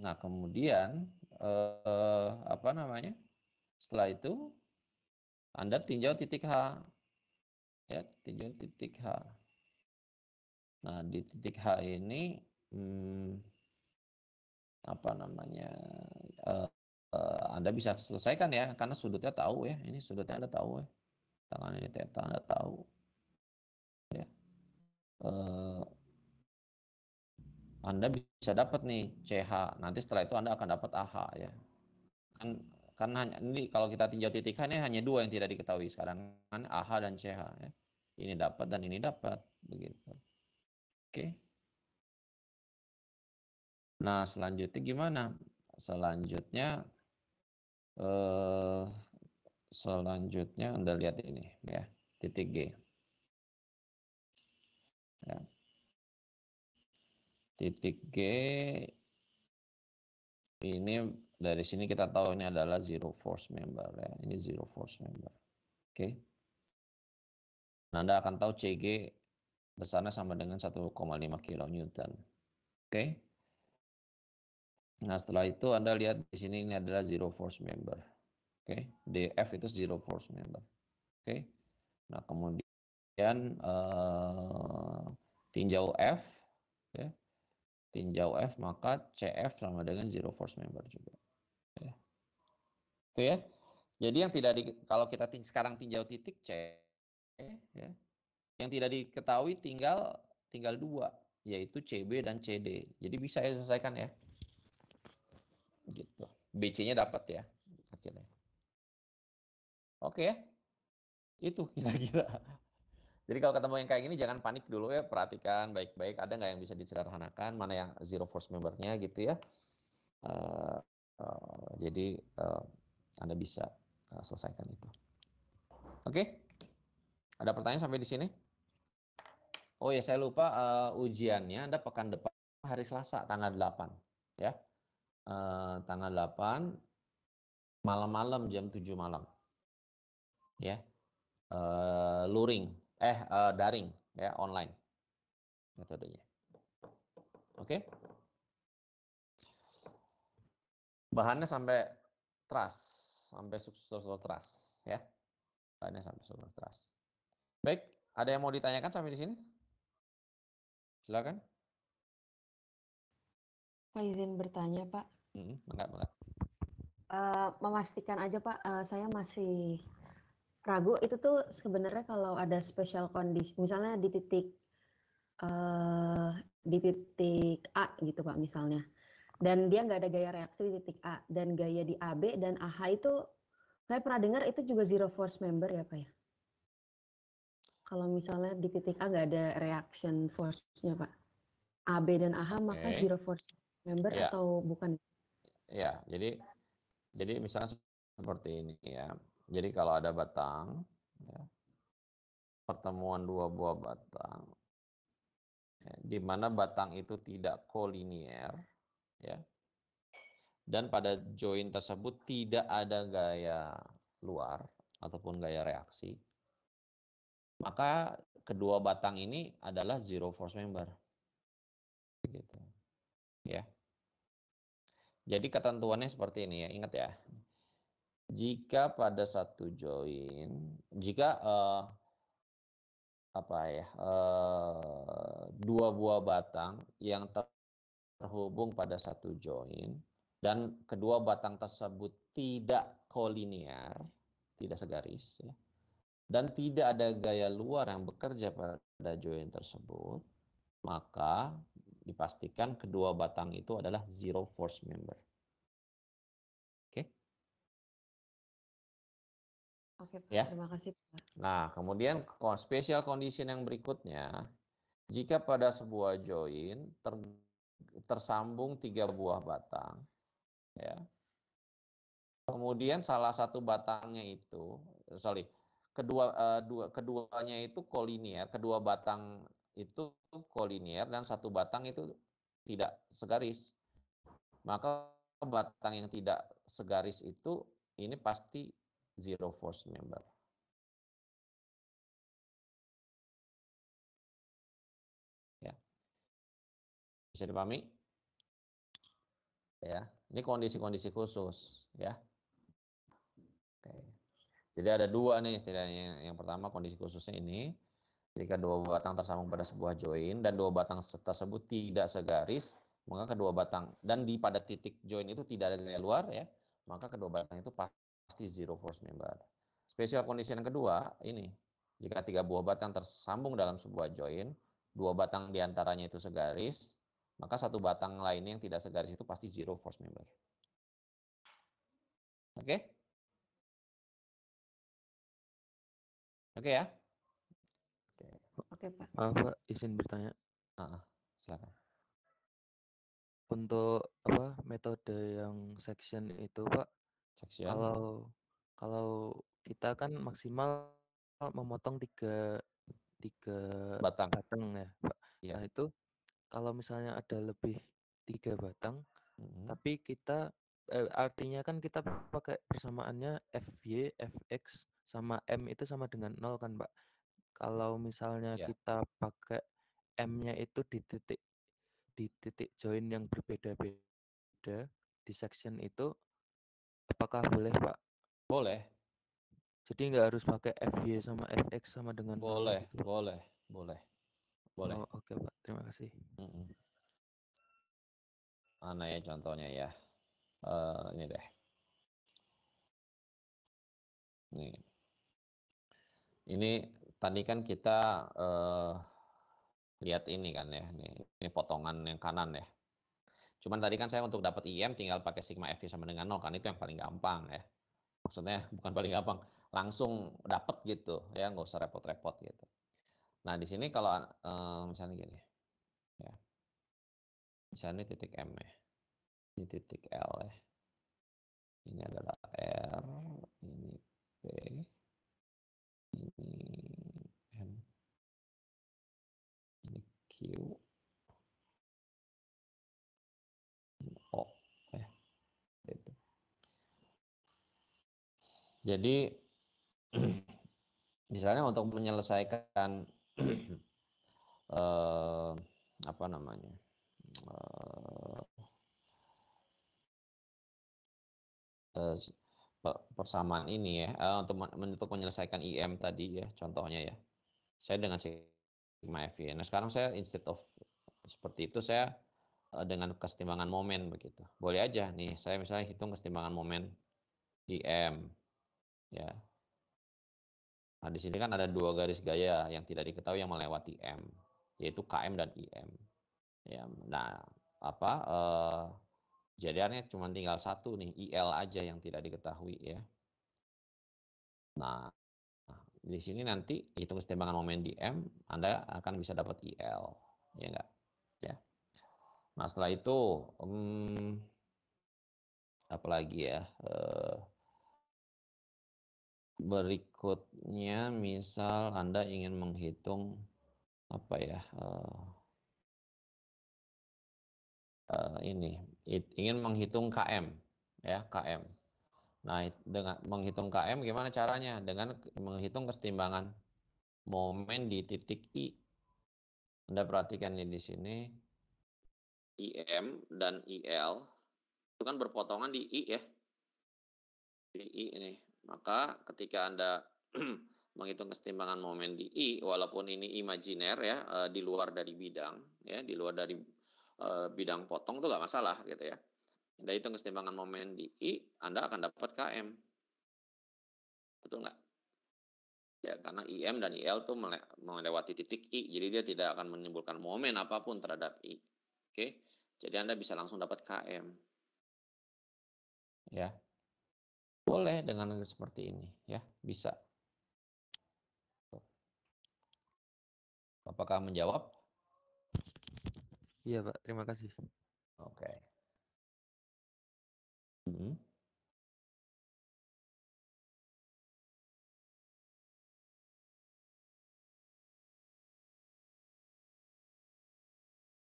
Nah, kemudian eh, apa namanya? Setelah itu Anda tinjau titik H. Ya, tinjau titik H. Nah, di titik H ini hmm, apa namanya? Eh, uh, Anda bisa selesaikan ya karena sudutnya tahu ya ini sudutnya Anda tahu ya tangan ini teta Anda tahu ya uh, Anda bisa dapat nih CH nanti setelah itu Anda akan dapat AH ya kan kan hanya ini kalau kita tinjau titik ini hanya dua yang tidak diketahui sekarang kan AH dan CH ya. ini dapat dan ini dapat begitu oke nah selanjutnya gimana selanjutnya Eh, selanjutnya Anda lihat ini ya, titik G. Ya. Titik G ini dari sini kita tahu ini adalah zero force member ya. Ini zero force member. Oke. Okay. Nah, Anda akan tahu CG besarnya sama dengan 1,5 kilo Oke. Okay. Nah, setelah itu Anda lihat di sini ini adalah zero force member. Oke, okay? DF itu zero force member. Oke. Okay? Nah, kemudian uh, tinjau F ya. Okay? Tinjau F maka CF sama dengan zero force member juga. oke? Itu ya. Jadi yang tidak di, kalau kita sekarang tinjau titik C ya. Yang tidak diketahui tinggal tinggal dua yaitu CB dan CD. Jadi bisa saya selesaikan ya gitu. BC-nya dapat ya akhirnya. Oke Itu kira-kira. Jadi kalau ketemu yang kayak gini jangan panik dulu ya, perhatikan baik-baik ada nggak yang bisa disederhanakan, mana yang zero force membernya gitu ya. Uh, uh, jadi uh, Anda bisa uh, selesaikan itu. Oke, okay? ada pertanyaan sampai di sini? Oh ya saya lupa uh, ujiannya ada pekan depan hari Selasa tanggal 8 ya. Eh, tanggal 8 malam-malam jam 7 malam. Ya. Uh, luring eh uh, daring ya online metodenya. Oke. Okay? Bahannya sampai trust, sampai struktur trust ya. Bahannya sampai struktur trust. Baik, ada yang mau ditanyakan sampai di sini? Silakan. Pak izin bertanya, Pak. Hmm, enggak, enggak. Uh, memastikan aja Pak, uh, saya masih ragu itu tuh sebenarnya kalau ada special condition, misalnya di titik uh, di titik A gitu Pak misalnya, dan dia nggak ada gaya reaksi di titik A dan gaya di AB dan AH itu saya pernah dengar itu juga zero force member ya Pak ya? Kalau misalnya di titik A nggak ada reaction force-nya Pak, AB dan AH okay. maka zero force member yeah. atau bukan? Ya, jadi jadi misalnya seperti ini ya. Jadi kalau ada batang, ya, pertemuan dua buah batang, ya, di mana batang itu tidak kolinier, ya, dan pada join tersebut tidak ada gaya luar ataupun gaya reaksi, maka kedua batang ini adalah zero force member, begitu, ya. Jadi ketentuannya seperti ini ya, ingat ya. Jika pada satu join, jika uh, apa ya, uh, dua buah batang yang terhubung pada satu join dan kedua batang tersebut tidak kolinear, tidak segaris ya. Dan tidak ada gaya luar yang bekerja pada join tersebut, maka dipastikan kedua batang itu adalah zero force member. Oke. Okay? Oke, okay, Ya. Terima kasih, Nah, kemudian special condition yang berikutnya, jika pada sebuah join ter, tersambung tiga buah batang, ya. Kemudian salah satu batangnya itu, sorry, kedua uh, dua keduanya itu kolinier, kedua batang itu kolinier dan satu batang itu tidak segaris. Maka batang yang tidak segaris itu ini pasti zero force member. Ya. Bisa dipahami? Ya, ini kondisi-kondisi khusus, ya. Jadi ada dua nih setidaknya. Yang pertama kondisi khususnya ini, jika dua batang tersambung pada sebuah join dan dua batang tersebut tidak segaris, maka kedua batang dan di pada titik join itu tidak ada gaya luar ya, maka kedua batang itu pasti zero force member. Spesial kondisi yang kedua ini, jika tiga buah batang tersambung dalam sebuah join, dua batang diantaranya itu segaris, maka satu batang lainnya yang tidak segaris itu pasti zero force member. Oke? Okay? Oke okay, ya? Oke, Pak. Maaf, Pak, izin bertanya. Ah, silakan. Untuk apa metode yang section itu, Pak? Section. Kalau kalau kita kan maksimal memotong tiga tiga batang, batang ya, Pak. Ya. Nah, itu kalau misalnya ada lebih tiga batang, mm-hmm. tapi kita eh, artinya kan kita pakai persamaannya FY, FX sama M itu sama dengan nol kan, Pak. Kalau misalnya Ya. kita pakai M-nya itu di titik di titik join yang berbeda-beda di section itu apakah boleh, Pak? Boleh, Jadi nggak harus pakai FY sama FX sama dengan boleh, gitu. boleh, boleh, boleh. Oh, oke, Pak. Terima kasih. Mm-mm. Mana ya contohnya ya? Uh, ini deh. Nih. Ini tadi kan kita eh, lihat ini kan ya, ini, ini potongan yang kanan ya. Cuman tadi kan saya untuk dapat IM tinggal pakai sigma FI sama dengan 0 kan itu yang paling gampang ya. Maksudnya bukan paling gampang, langsung dapat gitu ya, nggak usah repot-repot gitu. Nah di sini kalau eh, misalnya gini, ya, misalnya titik M ya, ini titik L ya, ini adalah R, ini P, ini Oh, ya. gitu. Jadi misalnya untuk menyelesaikan eh, apa namanya eh, eh, persamaan ini ya eh, untuk untuk menyelesaikan IM tadi ya contohnya ya saya dengan my FV. Nah sekarang saya instead of seperti itu saya eh, dengan kesetimbangan momen begitu. Boleh aja nih saya misalnya hitung kesetimbangan momen di M ya. Nah di sini kan ada dua garis gaya yang tidak diketahui yang melewati M yaitu KM dan IM. Ya, nah apa eh, jadiannya cuma tinggal satu nih IL aja yang tidak diketahui ya. Nah di sini nanti hitung kesetimbangan momen di M, Anda akan bisa dapat IL. Ya enggak? Ya. Nah, setelah itu hmm, apalagi ya? Eh, berikutnya misal Anda ingin menghitung apa ya? uh, ini it, ingin menghitung KM ya KM Nah, dengan menghitung KM gimana caranya? Dengan menghitung kesetimbangan momen di titik I. Anda perhatikan ini di sini IM dan IL itu kan berpotongan di I ya. Di I ini. Maka ketika Anda menghitung kesetimbangan momen di I walaupun ini imajiner ya eh, di luar dari bidang ya, di luar dari eh, bidang potong itu nggak masalah gitu ya anda nah, hitung kesetimbangan momen di I, Anda akan dapat KM. Betul nggak? Ya, karena IM dan IL tuh melewati titik I, jadi dia tidak akan menimbulkan momen apapun terhadap I. Oke, jadi Anda bisa langsung dapat KM. Ya, boleh dengan seperti ini ya, bisa. Apakah menjawab? Iya Pak, terima kasih. Oke. Okay. Mm-hmm.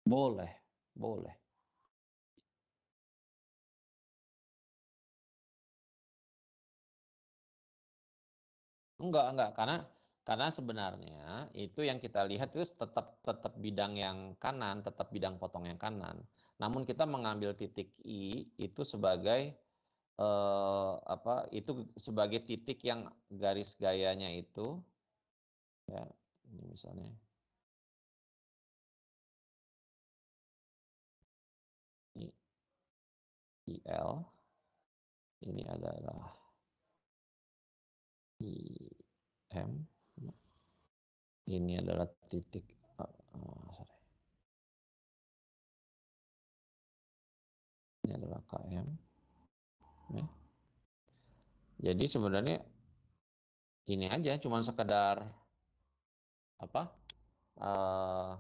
Boleh boleh. Enggak enggak, karena karena sebenarnya itu yang kita lihat itu tetap tetap bidang yang kanan, tetap bidang potong yang kanan. Namun kita mengambil titik I itu sebagai eh, apa? Itu sebagai titik yang garis gayanya itu ya ini misalnya I, IL ini adalah IM ini adalah titik oh, ini adalah KM. Ya. Jadi sebenarnya ini aja cuma sekedar apa? Uh,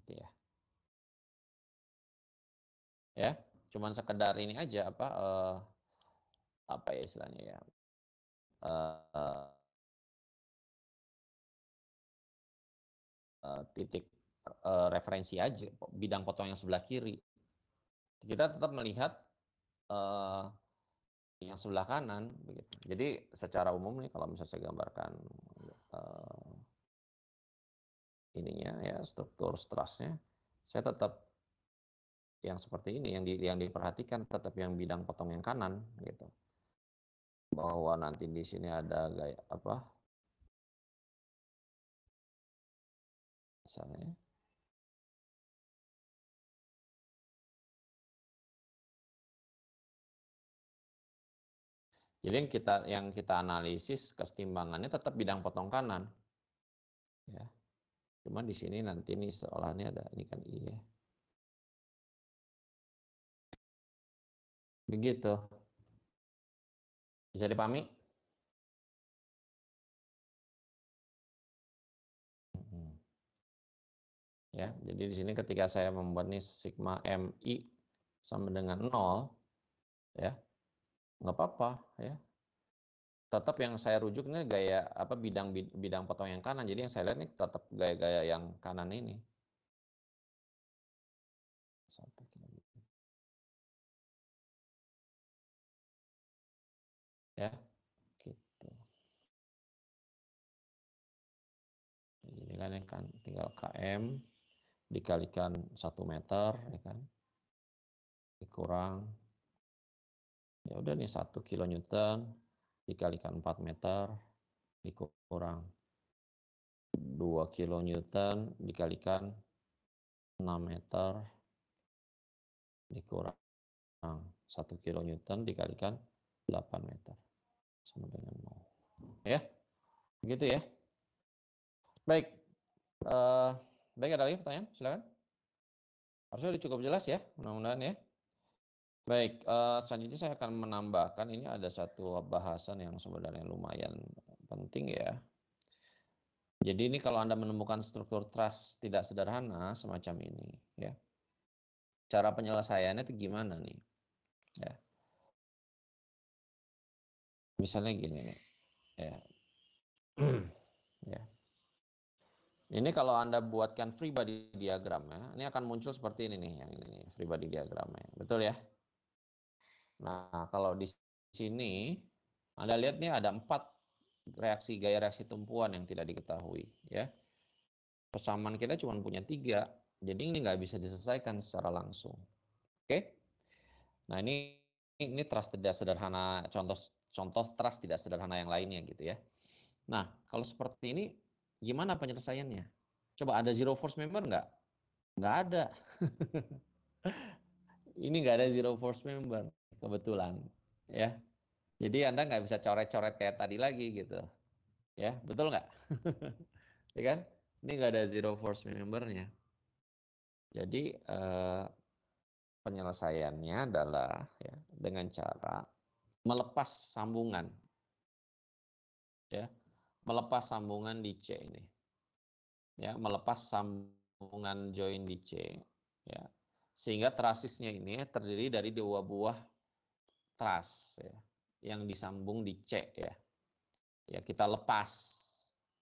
gitu ya. Ya, cuman sekedar ini aja apa uh, apa ya istilahnya ya. uh, titik uh, referensi aja bidang potong yang sebelah kiri kita tetap melihat uh, yang sebelah kanan. Begitu. Jadi secara umum nih kalau misalnya saya gambarkan uh, ininya ya struktur strasnya, saya tetap yang seperti ini yang di, yang diperhatikan tetap yang bidang potong yang kanan gitu bahwa nanti di sini ada gaya apa misalnya Jadi yang kita yang kita analisis kesetimbangannya tetap bidang potong kanan. Ya. Cuma di sini nanti ini seolah ini ada ini kan i iya. Begitu. Bisa dipahami? Hmm. Ya, jadi di sini ketika saya membuat nih sigma MI sama dengan 0 ya nggak apa-apa ya tetap yang saya rujuk ini gaya apa bidang bidang potong yang kanan jadi yang saya lihat ini tetap gaya-gaya yang kanan ini ya gitu jadi kan yang kan tinggal km dikalikan satu meter ya kan dikurang Ya udah nih 1 kN dikalikan 4 meter dikurang 2 kN dikalikan 6 meter dikurang 1 kN dikalikan 8 meter sama dengan 0. Ya, begitu ya. Baik, uh, baik ada ya, lagi pertanyaan? Silakan. Harusnya udah cukup jelas ya, mudah-mudahan ya. Baik, uh, selanjutnya saya akan menambahkan ini ada satu bahasan yang sebenarnya lumayan penting ya. Jadi ini kalau Anda menemukan struktur trust tidak sederhana semacam ini ya. Cara penyelesaiannya itu gimana nih? Ya. Misalnya gini nih. Ya. ya. Ini kalau Anda buatkan free body diagram ya, ini akan muncul seperti ini nih yang ini nih, free body diagramnya. Betul ya? Nah, kalau di sini Anda lihat nih ada empat reaksi gaya reaksi tumpuan yang tidak diketahui, ya. Persamaan kita cuma punya tiga, jadi ini nggak bisa diselesaikan secara langsung. Oke? Nah, ini ini trust tidak sederhana, contoh contoh trust tidak sederhana yang lainnya gitu ya. Nah, kalau seperti ini gimana penyelesaiannya? Coba ada zero force member nggak? Nggak ada. ini nggak ada zero force member kebetulan ya jadi anda nggak bisa coret-coret kayak tadi lagi gitu ya betul nggak ya kan ini nggak ada zero force membernya jadi eh, penyelesaiannya adalah ya, dengan cara melepas sambungan ya melepas sambungan di C ini ya melepas sambungan join di C ya sehingga terasisnya ini terdiri dari dua buah trust ya, yang disambung di C ya. Ya kita lepas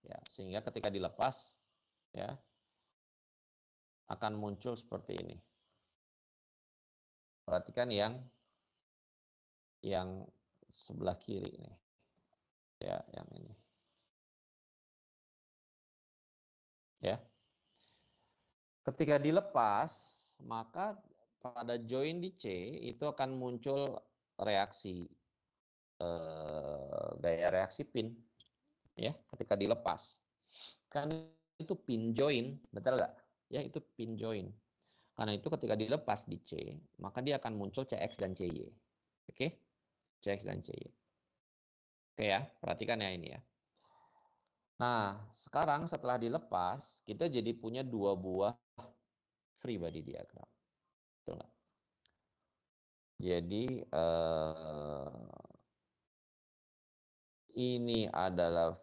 ya sehingga ketika dilepas ya akan muncul seperti ini. Perhatikan yang yang sebelah kiri ini. Ya, yang ini. Ya. Ketika dilepas, maka pada join di C itu akan muncul reaksi eh, gaya reaksi pin ya ketika dilepas kan itu pin join betul nggak ya itu pin join karena itu ketika dilepas di C maka dia akan muncul CX dan CY oke CX dan CY oke ya perhatikan ya ini ya Nah, sekarang setelah dilepas, kita jadi punya dua buah free body diagram. Betul nggak? Jadi uh, ini adalah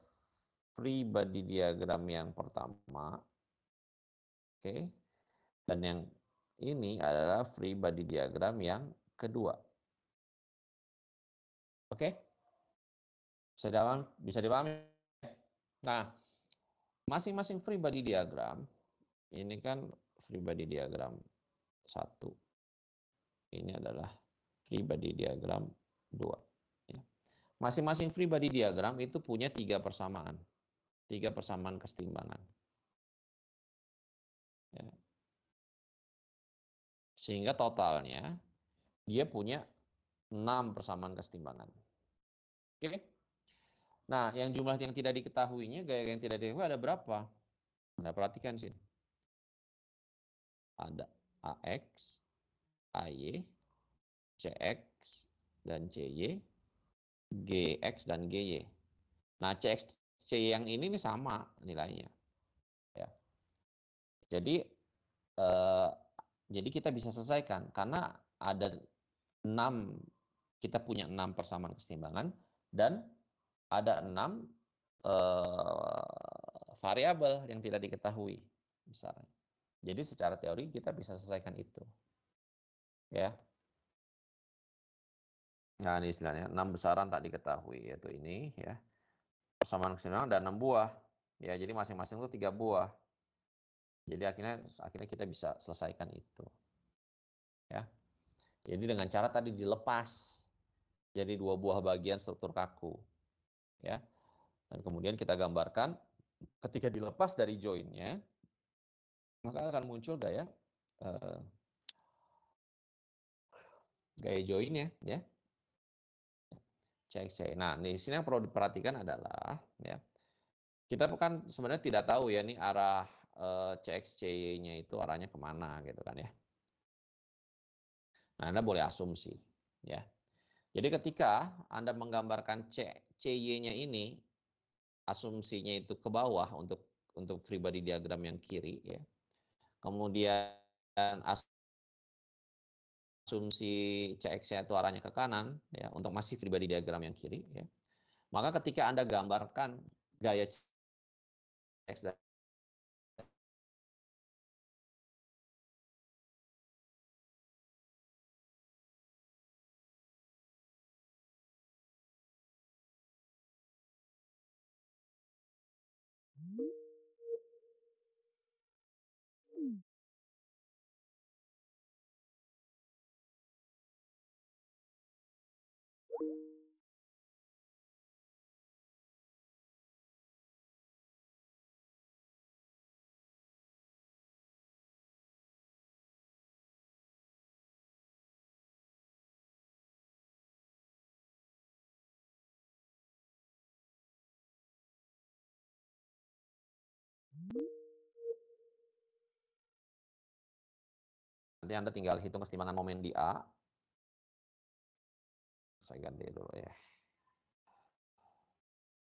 free body diagram yang pertama. Oke. Okay. Dan yang ini adalah free body diagram yang kedua. Oke. Okay. Bisa dipahami? Bisa dipahami? Nah, masing-masing free body diagram ini kan free body diagram satu. Ini adalah Free body diagram 2. Ya. Masing-masing free body diagram itu punya tiga persamaan. Tiga persamaan keseimbangan, Ya. Sehingga totalnya dia punya enam persamaan keseimbangan. Oke. Nah, yang jumlah yang tidak diketahuinya, gaya yang tidak diketahui ada berapa? Anda nah, perhatikan sini. Ada AX, AY, CX dan CY, GX dan GY. Nah, CX CY yang ini nih sama nilainya. Ya. Jadi eh, jadi kita bisa selesaikan karena ada 6 kita punya 6 persamaan keseimbangan dan ada 6 eh, variabel yang tidak diketahui misalnya. Jadi secara teori kita bisa selesaikan itu. Ya. Nah, ini istilahnya enam besaran tak diketahui yaitu ini ya. Persamaan keseimbangan dan enam buah. Ya, jadi masing-masing itu tiga buah. Jadi akhirnya akhirnya kita bisa selesaikan itu. Ya. Jadi dengan cara tadi dilepas jadi dua buah bagian struktur kaku. Ya. Dan kemudian kita gambarkan ketika dilepas dari joinnya maka akan muncul gaya uh, gaya joinnya ya cek. Nah, di sini yang perlu diperhatikan adalah ya kita kan sebenarnya tidak tahu ya nih arah eh, CXC-nya itu arahnya kemana gitu kan ya. Nah, Anda boleh asumsi ya. Jadi ketika Anda menggambarkan CY-nya ini asumsinya itu ke bawah untuk untuk free body diagram yang kiri ya. Kemudian as asumsi CX-nya itu arahnya ke kanan, ya, untuk masih pribadi diagram yang kiri, ya. maka ketika Anda gambarkan gaya CX dan Nanti Anda tinggal hitung kesetimbangan momen di A. Saya ganti dulu ya.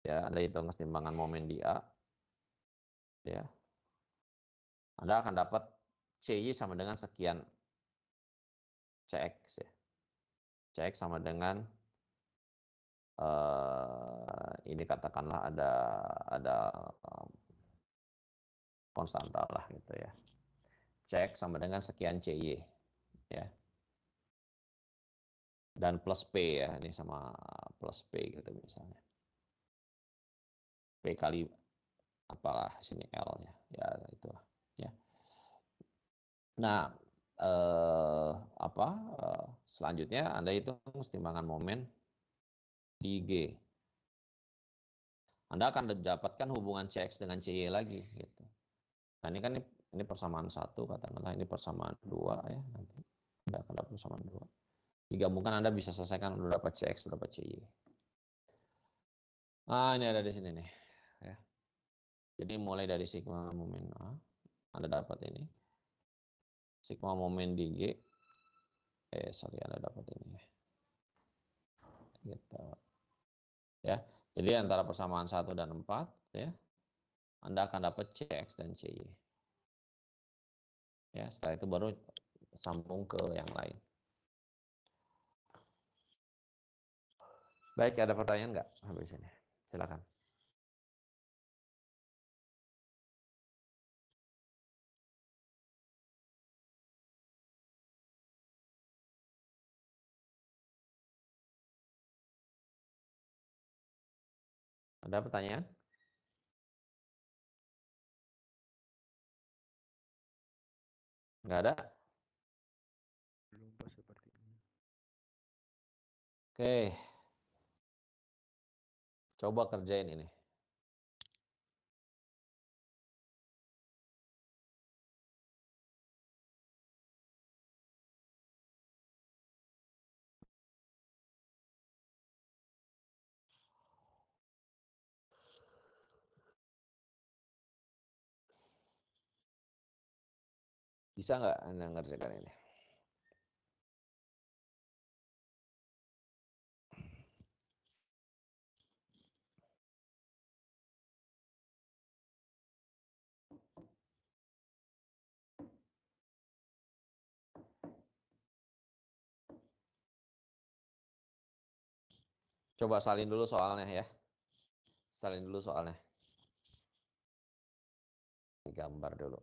Ya, Anda hitung kesetimbangan momen di A. Ya. Anda akan dapat CY sama dengan sekian CX ya. CX sama dengan uh, ini katakanlah ada ada konstanta lah gitu ya. Cek sama dengan sekian CY ya. Dan plus P ya, ini sama plus P gitu misalnya. P kali apalah sini l ya, ya itulah ya. Nah, eh, apa eh, selanjutnya Anda hitung setimbangan momen di G. Anda akan dapatkan hubungan CX dengan CY lagi gitu. Nah ini kan ini, ini persamaan satu katakanlah ini persamaan dua ya nanti akan ada persamaan dua. Digabungkan Anda bisa selesaikan dapat CX dapat CY. Ah ini ada di sini nih ya. Jadi mulai dari sigma momen A Anda dapat ini. Sigma momen di G eh sorry Anda dapat ini ya. Gitu. Ya, jadi antara persamaan satu dan empat, ya anda akan dapat CX dan CY. Ya, setelah itu baru sambung ke yang lain. Baik, ada pertanyaan nggak habis ini? Silakan. Ada pertanyaan? Nggak ada? belum seperti ini Oke. Coba kerjain ini. Bisa nggak Anda ngerjakan ini? Coba salin dulu soalnya ya. Salin dulu soalnya. Gambar dulu.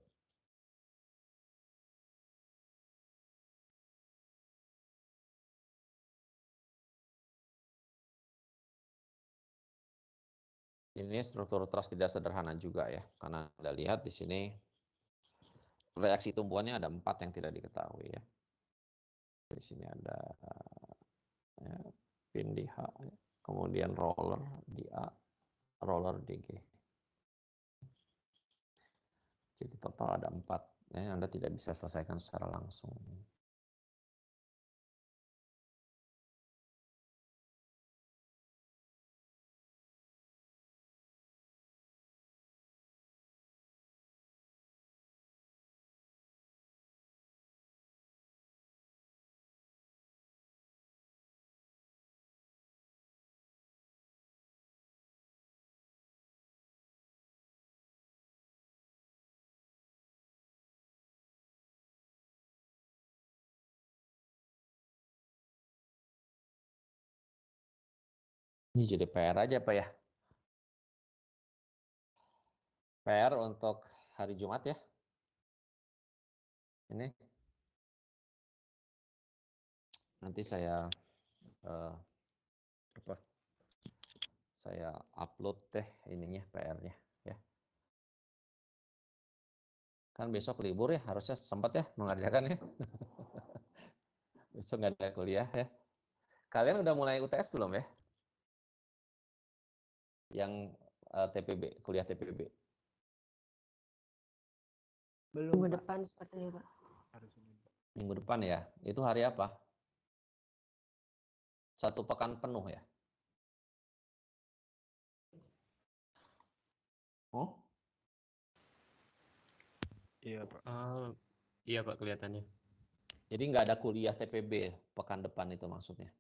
Ini struktur trust tidak sederhana juga ya, karena Anda lihat di sini reaksi tumbuhannya ada empat yang tidak diketahui ya. Di sini ada eh, ya, pin di H, kemudian roller di A, roller di G. Jadi total ada empat. Ya, Anda tidak bisa selesaikan secara langsung. Ini jadi PR aja Pak ya. PR untuk hari Jumat ya. Ini. Nanti saya uh, apa? Saya upload teh ininya PR-nya ya. Kan besok libur ya, harusnya sempat ya mengerjakan ya. besok nggak ada kuliah ya. Kalian udah mulai UTS belum ya? yang uh, eh, TPB, kuliah TPB? Belum. Minggu Pak. depan sepertinya, Pak. Minggu depan ya. Itu hari apa? Satu pekan penuh ya? Oh? Iya, Pak. Uh, iya, Pak, kelihatannya. Jadi nggak ada kuliah TPB pekan depan itu maksudnya?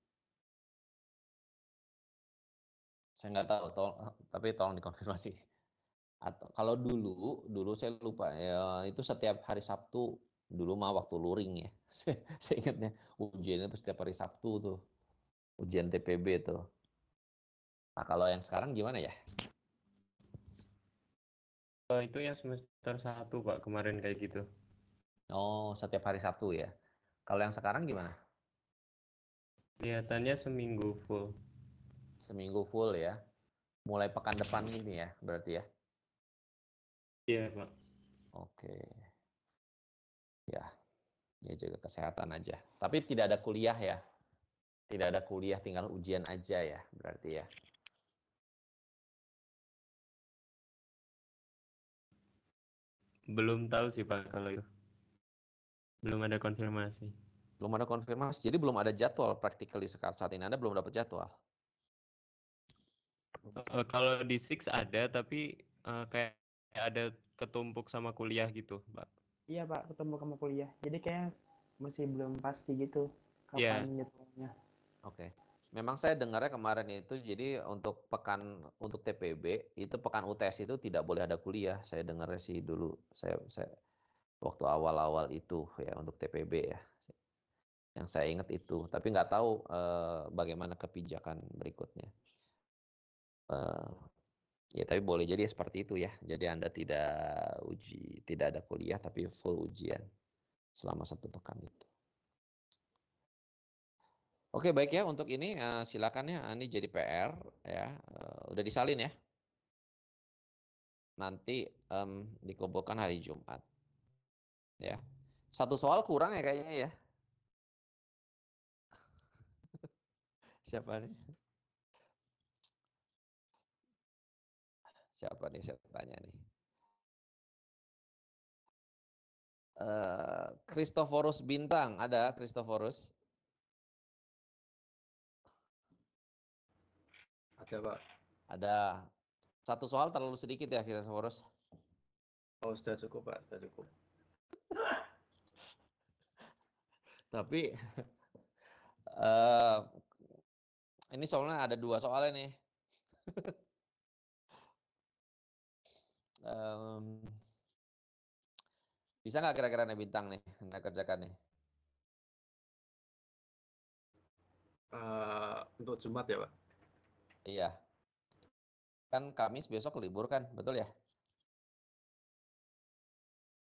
saya nggak tahu tolong, tapi tolong dikonfirmasi atau kalau dulu dulu saya lupa ya itu setiap hari Sabtu dulu mah waktu luring ya saya, saya ingatnya ujiannya itu setiap hari Sabtu tuh ujian TPB itu nah kalau yang sekarang gimana ya eh, itu yang semester satu pak kemarin kayak gitu oh setiap hari Sabtu ya kalau yang sekarang gimana kelihatannya seminggu full Seminggu full ya. Mulai pekan depan ini ya, berarti ya. Iya, Pak. Oke. Ya. Ya jaga kesehatan aja. Tapi tidak ada kuliah ya. Tidak ada kuliah, tinggal ujian aja ya, berarti ya. Belum tahu sih Pak kalau itu. Belum ada konfirmasi. Belum ada konfirmasi. Jadi belum ada jadwal praktikali saat ini. Anda belum dapat jadwal. Uh, kalau di Six ada tapi uh, kayak ada ketumpuk sama kuliah gitu, Pak. Iya, Pak, ketumpuk sama kuliah. Jadi kayak masih belum pasti gitu kapan yeah. Oke. Okay. Memang saya dengarnya kemarin itu jadi untuk pekan untuk TPB itu pekan UTS itu tidak boleh ada kuliah. Saya dengarnya sih dulu saya saya waktu awal-awal itu ya untuk TPB ya. Yang saya ingat itu, tapi nggak tahu eh, bagaimana kebijakan berikutnya uh, ya tapi boleh jadi seperti itu ya jadi anda tidak uji tidak ada kuliah tapi full ujian selama satu pekan itu oke baik ya untuk ini uh, silakan ya ini jadi PR ya uh, udah disalin ya nanti um, dikumpulkan hari Jumat ya satu soal kurang ya kayaknya ya siapa nih Siapa nih saya tanya nih. Kristoforus eh, uh, Bintang, ada Kristoforus? Ada Pak. Ada. Satu soal terlalu sedikit ya Kristoforus. Oh sudah cukup Pak, sudah cukup. Tapi uh, ini soalnya ada dua soal ini. um, bisa nggak kira-kira nih bintang nih anda kerjakan nih? Uh, untuk Jumat ya pak? Iya. Kan Kamis besok libur kan, betul ya?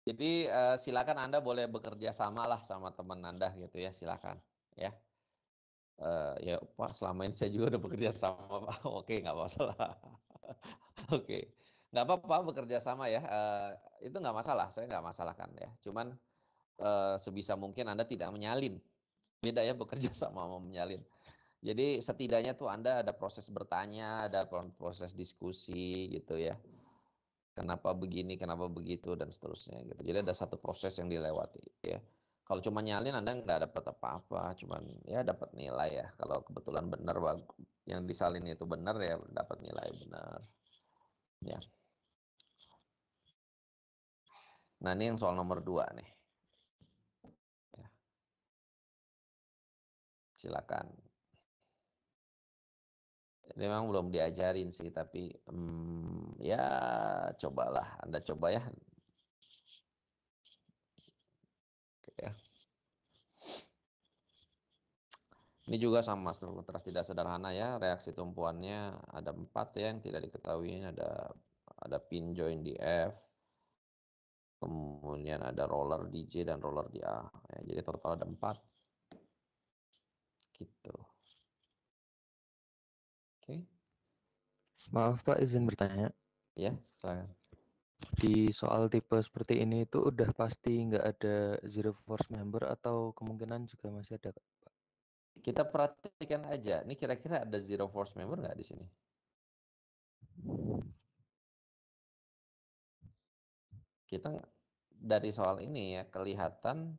Jadi uh, silakan anda boleh bekerja sama lah sama teman anda gitu ya, silakan ya. Uh, ya Pak, selama ini saya juga udah bekerja sama Pak. Oke, nggak masalah. Oke nggak apa-apa bekerja sama ya uh, itu nggak masalah saya nggak masalahkan ya cuman uh, sebisa mungkin anda tidak menyalin beda ya bekerja sama mau menyalin jadi setidaknya tuh anda ada proses bertanya ada proses diskusi gitu ya kenapa begini kenapa begitu dan seterusnya gitu jadi ada satu proses yang dilewati ya kalau cuma nyalin anda nggak dapat apa-apa cuman ya dapat nilai ya kalau kebetulan benar yang disalin itu benar ya dapat nilai benar ya Nah ini yang soal nomor dua nih. Ya. Silakan. Memang belum diajarin sih, tapi hmm, ya cobalah, anda coba ya. Oke ya. Ini juga sama struktur tidak sederhana ya. Reaksi tumpuannya ada empat ya yang tidak diketahui. Ada ada pin join di F, kemudian ada roller di J dan roller di A. Ya, jadi total ada empat. Gitu. Oke. Okay. Maaf Pak, izin bertanya. Ya, silakan. Di soal tipe seperti ini itu udah pasti nggak ada zero force member atau kemungkinan juga masih ada Pak? Kita perhatikan aja, ini kira-kira ada zero force member nggak di sini? kita dari soal ini ya kelihatan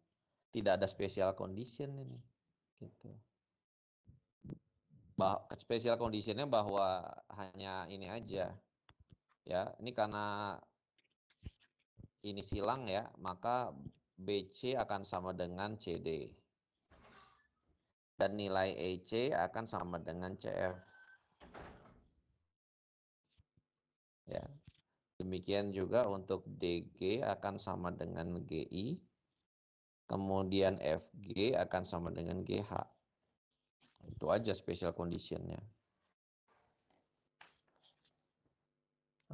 tidak ada special condition ini gitu bah special conditionnya bahwa hanya ini aja ya ini karena ini silang ya maka BC akan sama dengan CD dan nilai EC akan sama dengan CF ya Demikian juga untuk DG akan sama dengan GI. Kemudian FG akan sama dengan GH. Itu aja special conditionnya.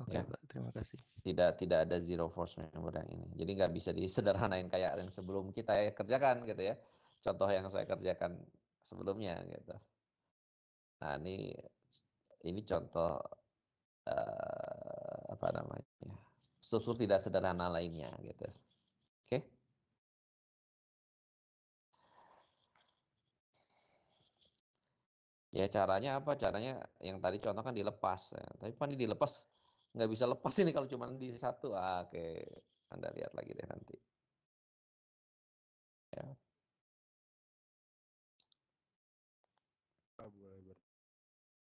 Oke, okay, ya. Terima kasih. Tidak tidak ada zero force member yang ini. Jadi nggak bisa disederhanain kayak yang sebelum kita kerjakan gitu ya. Contoh yang saya kerjakan sebelumnya gitu. Nah, ini ini contoh uh, apa namanya struktur tidak sederhana lainnya gitu. Oke. Okay? Ya caranya apa? Caranya yang tadi contoh kan dilepas. Ya. Tapi pan dilepas nggak bisa lepas ini kalau cuma di satu. Ah, Oke, okay. Anda lihat lagi deh nanti. Ya.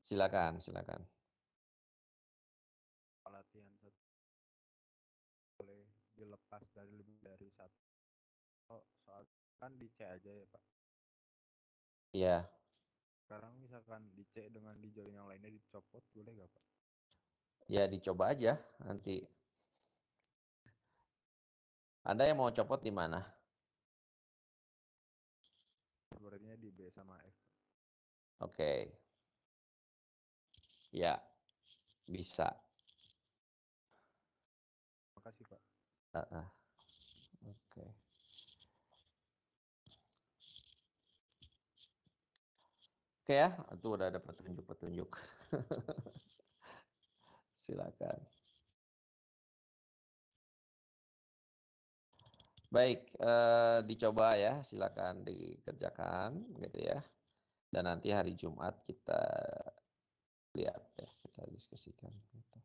Silakan, silakan. kan di C aja ya pak iya sekarang misalkan di C dengan di join yang lainnya dicopot boleh nggak pak ya dicoba aja nanti ada yang mau copot di mana sebenarnya di B sama F oke okay. ya bisa makasih pak uh -uh. Oke ya, itu udah ada petunjuk-petunjuk. Silakan. Baik, eh, dicoba ya, silakan dikerjakan gitu ya. Dan nanti hari Jumat kita lihat ya, kita diskusikan gitu.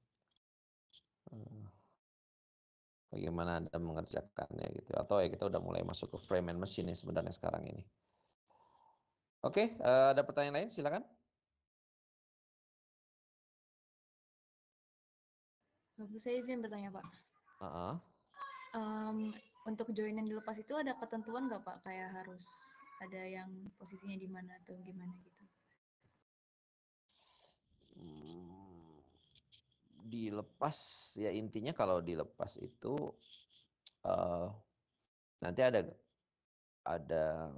Eh, bagaimana Anda mengerjakannya gitu atau ya kita udah mulai masuk ke frame and machine ya sebenarnya sekarang ini. Oke, uh, ada pertanyaan lain silakan. Bapak saya izin bertanya Pak. Uh -uh. Um, untuk join yang dilepas itu ada ketentuan nggak Pak? Kayak harus ada yang posisinya di mana atau gimana gitu? Hmm, dilepas ya intinya kalau dilepas itu uh, nanti ada ada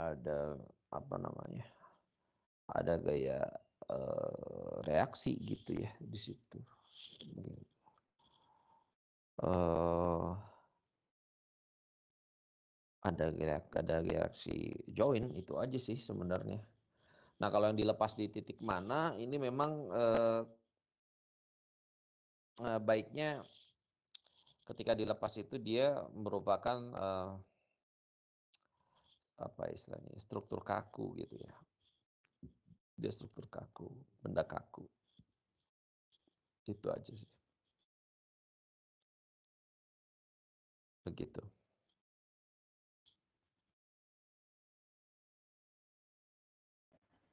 ada apa namanya ada gaya uh, reaksi gitu ya di situ uh, ada gerak ada reaksi join itu aja sih sebenarnya nah kalau yang dilepas di titik mana ini memang uh, uh, baiknya ketika dilepas itu dia merupakan uh, apa istilahnya ya, struktur kaku gitu ya dia struktur kaku benda kaku itu aja sih begitu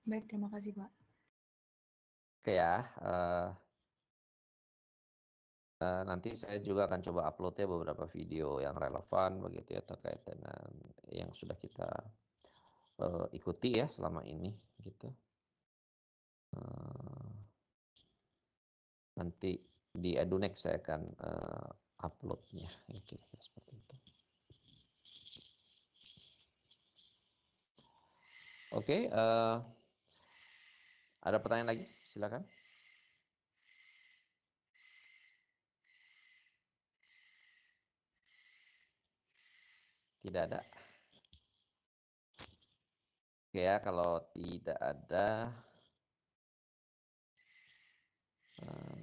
baik terima kasih pak oke ya uh, Eh, nanti saya juga akan coba upload ya beberapa video yang relevan begitu ya terkait dengan yang sudah kita uh, ikuti ya selama ini gitu. Uh, nanti di Edunex saya akan uh, uploadnya ya kira-kira seperti itu. Oke, okay, uh, ada pertanyaan lagi? Silakan. Tidak ada. Oke ya, kalau tidak ada eh,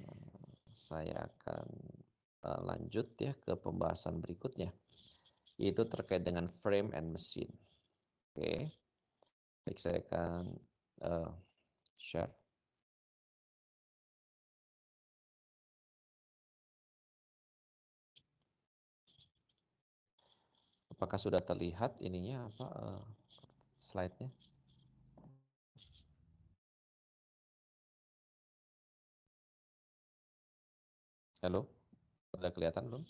saya akan eh, lanjut ya ke pembahasan berikutnya itu terkait dengan frame and machine. Oke. Baik, saya akan uh, share Apakah sudah terlihat ininya apa uh, slide-nya? Halo, sudah kelihatan belum?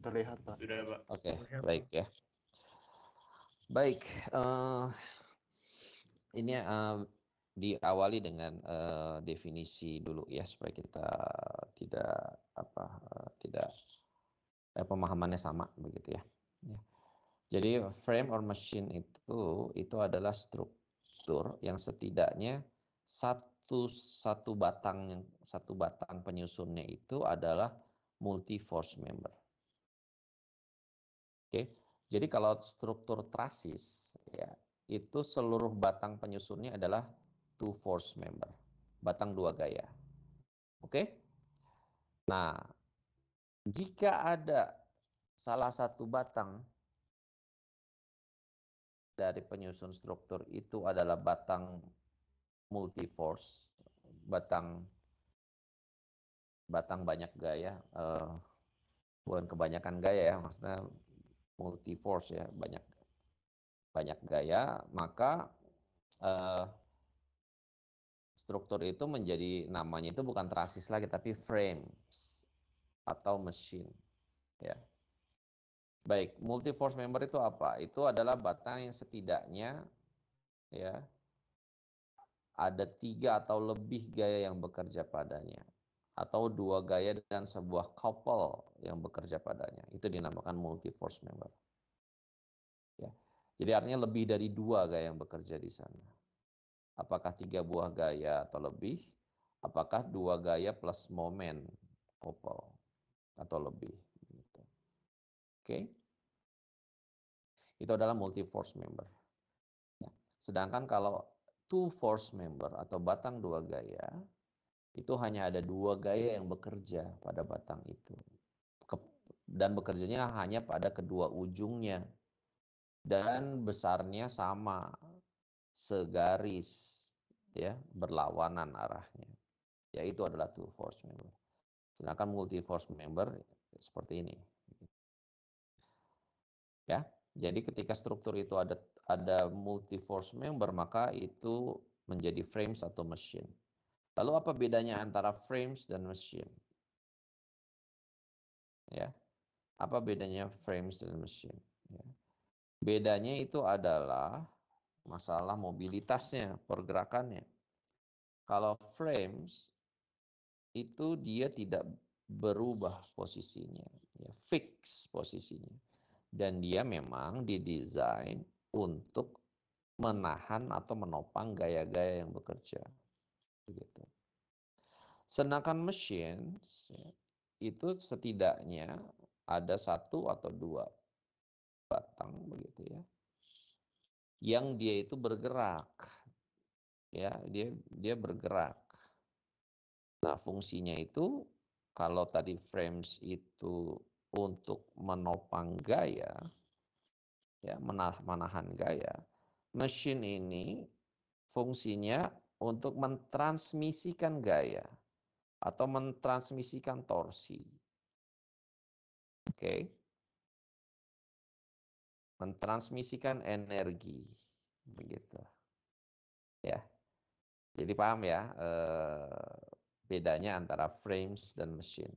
Terlihat pak. Sudah pak. Oke, okay, baik ya. Baik, uh, ini uh, diawali dengan uh, definisi dulu ya supaya kita tidak apa uh, tidak Eh, pemahamannya sama begitu ya. ya. Jadi frame or machine itu itu adalah struktur yang setidaknya satu satu batang yang satu batang penyusunnya itu adalah multi force member. Oke, jadi kalau struktur trasis ya itu seluruh batang penyusunnya adalah two force member, batang dua gaya. Oke. Nah, jika ada salah satu batang dari penyusun struktur itu adalah batang multiforce, batang batang banyak gaya, uh, bukan kebanyakan gaya ya, maksudnya multiforce ya, banyak banyak gaya, maka uh, struktur itu menjadi namanya itu bukan trasis lagi tapi frames atau mesin. Ya. Baik, multi force member itu apa? Itu adalah batang yang setidaknya ya ada tiga atau lebih gaya yang bekerja padanya atau dua gaya dan sebuah couple yang bekerja padanya. Itu dinamakan multi force member. Ya. Jadi artinya lebih dari dua gaya yang bekerja di sana. Apakah tiga buah gaya atau lebih? Apakah dua gaya plus momen couple? atau lebih. Gitu. Oke, okay. itu adalah multi force member. Ya. Sedangkan kalau two force member atau batang dua gaya itu hanya ada dua gaya yang bekerja pada batang itu dan bekerjanya hanya pada kedua ujungnya dan besarnya sama segaris ya berlawanan arahnya yaitu adalah two force member Sedangkan multi-force member seperti ini. Ya, jadi ketika struktur itu ada ada multi-force member maka itu menjadi frames atau machine. Lalu apa bedanya antara frames dan machine? Ya, apa bedanya frames dan machine? Ya. Bedanya itu adalah masalah mobilitasnya, pergerakannya. Kalau frames itu dia tidak berubah posisinya, ya, fix posisinya. Dan dia memang didesain untuk menahan atau menopang gaya-gaya yang bekerja. Begitu. Sedangkan mesin ya, itu setidaknya ada satu atau dua batang begitu ya. Yang dia itu bergerak. Ya, dia dia bergerak Nah, fungsinya itu kalau tadi frames itu untuk menopang gaya, ya menah menahan gaya. Mesin ini fungsinya untuk mentransmisikan gaya atau mentransmisikan torsi. Oke. Okay. Mentransmisikan energi begitu. Ya. Jadi paham ya eh, bedanya antara frames dan machine.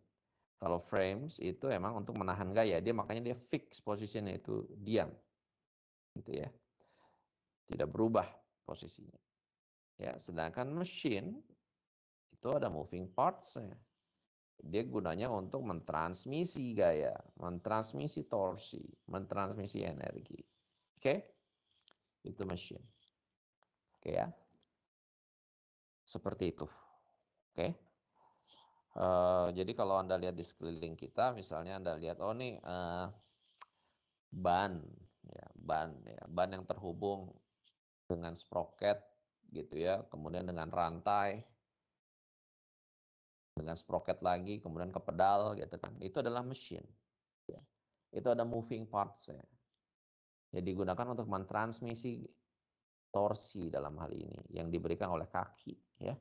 Kalau frames itu emang untuk menahan gaya, dia makanya dia fix posisinya itu diam. Gitu ya. Tidak berubah posisinya. Ya, sedangkan machine itu ada moving parts-nya. Dia gunanya untuk mentransmisi gaya, mentransmisi torsi, mentransmisi energi. Oke? Okay? Itu machine. Oke okay, ya. Seperti itu. Oke. Okay? Uh, eh, jadi kalau Anda lihat di sekeliling kita, misalnya Anda lihat oh nih uh, ban ya, ban ya, ban yang terhubung dengan sprocket gitu ya, kemudian dengan rantai dengan sprocket lagi, kemudian ke pedal gitu kan. Itu adalah mesin. Ya. Itu ada moving parts ya. Ya digunakan untuk mentransmisi torsi dalam hal ini yang diberikan oleh kaki ya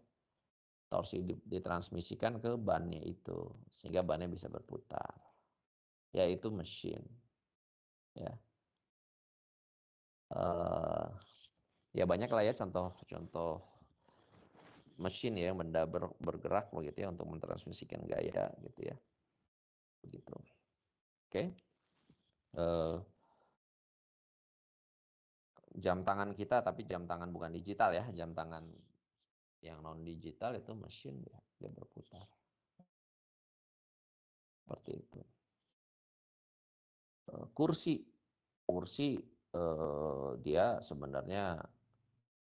torsi ditransmisikan ke bannya itu sehingga bannya bisa berputar yaitu mesin ya uh, ya banyak lah ya contoh-contoh mesin ya yang benda bergerak begitu ya untuk mentransmisikan gaya gitu ya begitu oke okay. uh, eh, jam tangan kita tapi jam tangan bukan digital ya jam tangan yang non digital itu mesin ya, dia berputar. Seperti itu. Eh, kursi, kursi eh, dia sebenarnya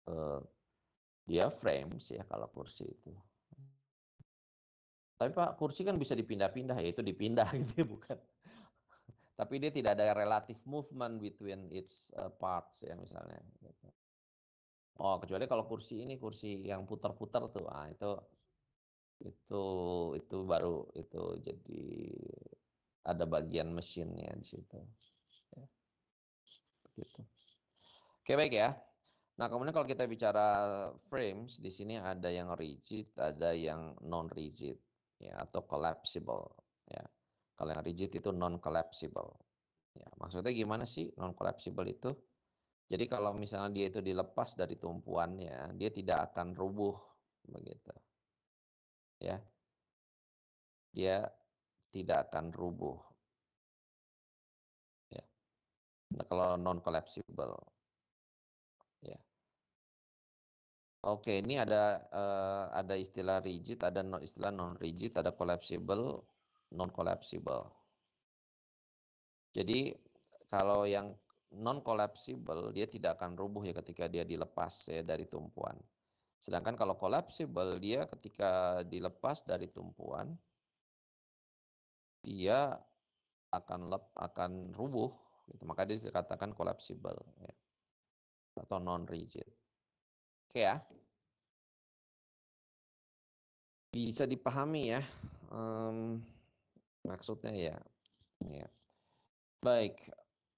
eh, dia frames ya kalau kursi itu. Tapi Pak, kursi kan bisa dipindah-pindah, ya itu dipindah gitu ya, bukan. Tapi dia tidak ada relative movement between its parts ya misalnya. Gitu. Oh, kecuali kalau kursi ini kursi yang putar-putar tuh. Ah, itu itu itu baru itu jadi ada bagian mesinnya di situ. Ya. Begitu. Oke, baik ya. Nah, kemudian kalau kita bicara frames, di sini ada yang rigid, ada yang non-rigid, ya, atau collapsible, ya. Kalau yang rigid itu non-collapsible. Ya, maksudnya gimana sih non-collapsible itu? Jadi kalau misalnya dia itu dilepas dari tumpuannya, dia tidak akan rubuh begitu. Ya. Dia tidak akan rubuh. Ya. Nah, kalau non collapsible. Ya. Oke, ini ada uh, ada istilah rigid, ada non istilah non rigid, ada collapsible, non collapsible. Jadi kalau yang non collapsible dia tidak akan rubuh ya ketika dia dilepas ya dari tumpuan. Sedangkan kalau collapsible dia ketika dilepas dari tumpuan dia akan lep, akan rubuh gitu. Maka dia dikatakan collapsible ya. Atau non rigid. Oke ya. Bisa dipahami ya. Um, maksudnya ya. Ya. Baik,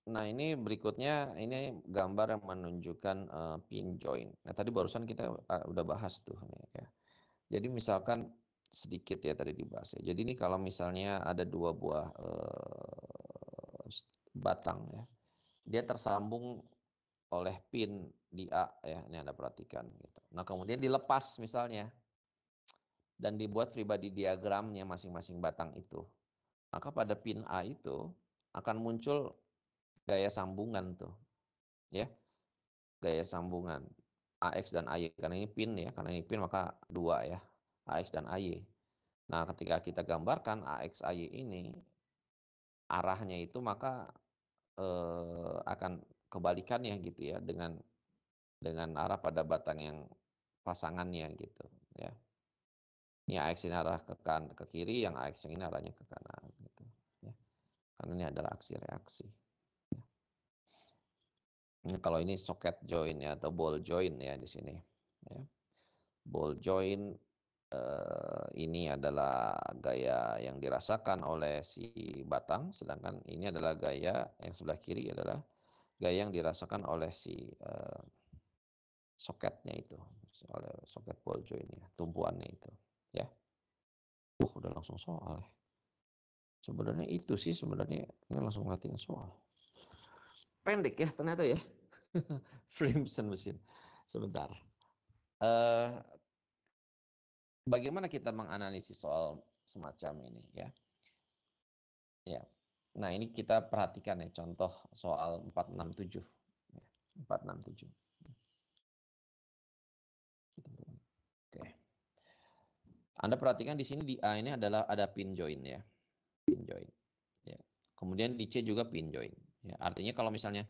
Nah, ini berikutnya ini gambar yang menunjukkan uh, eh, pin join. Nah, tadi barusan kita uh, udah bahas tuh ya. Jadi misalkan sedikit ya tadi dibahas ya. Jadi ini kalau misalnya ada dua buah uh, batang ya. Dia tersambung oleh pin di A ya. Ini Anda perhatikan gitu. Nah, kemudian dilepas misalnya dan dibuat pribadi diagramnya masing-masing batang itu. Maka pada pin A itu akan muncul gaya sambungan tuh. Ya. Gaya sambungan AX dan AY karena ini pin ya, karena ini pin maka dua ya, AX dan AY. Nah, ketika kita gambarkan AX AY ini arahnya itu maka eh, akan ya gitu ya dengan dengan arah pada batang yang pasangannya gitu ya. Ini AX ini arah ke kan ke kiri, yang AX yang ini arahnya ke kanan gitu ya. Karena ini adalah aksi reaksi. Hmm, kalau ini soket join ya atau ball join ya di sini ya. ball join eh, ini adalah gaya yang dirasakan oleh si batang sedangkan ini adalah gaya yang sebelah kiri adalah gaya yang dirasakan oleh si eh, soketnya itu oleh soket ball joinnya tumpuannya itu ya uh udah langsung soal ya. sebenarnya itu sih sebenarnya ini langsung latihan soal pendek ya ternyata ya Flimsen mesin. Sebentar. Uh, bagaimana kita menganalisis soal semacam ini ya? Ya. Nah, ini kita perhatikan ya contoh soal 467. 467. Ya, Oke. Anda perhatikan di sini di A ini adalah ada pin join ya. Pin join. Ya. Kemudian di C juga pin join. Ya, artinya kalau misalnya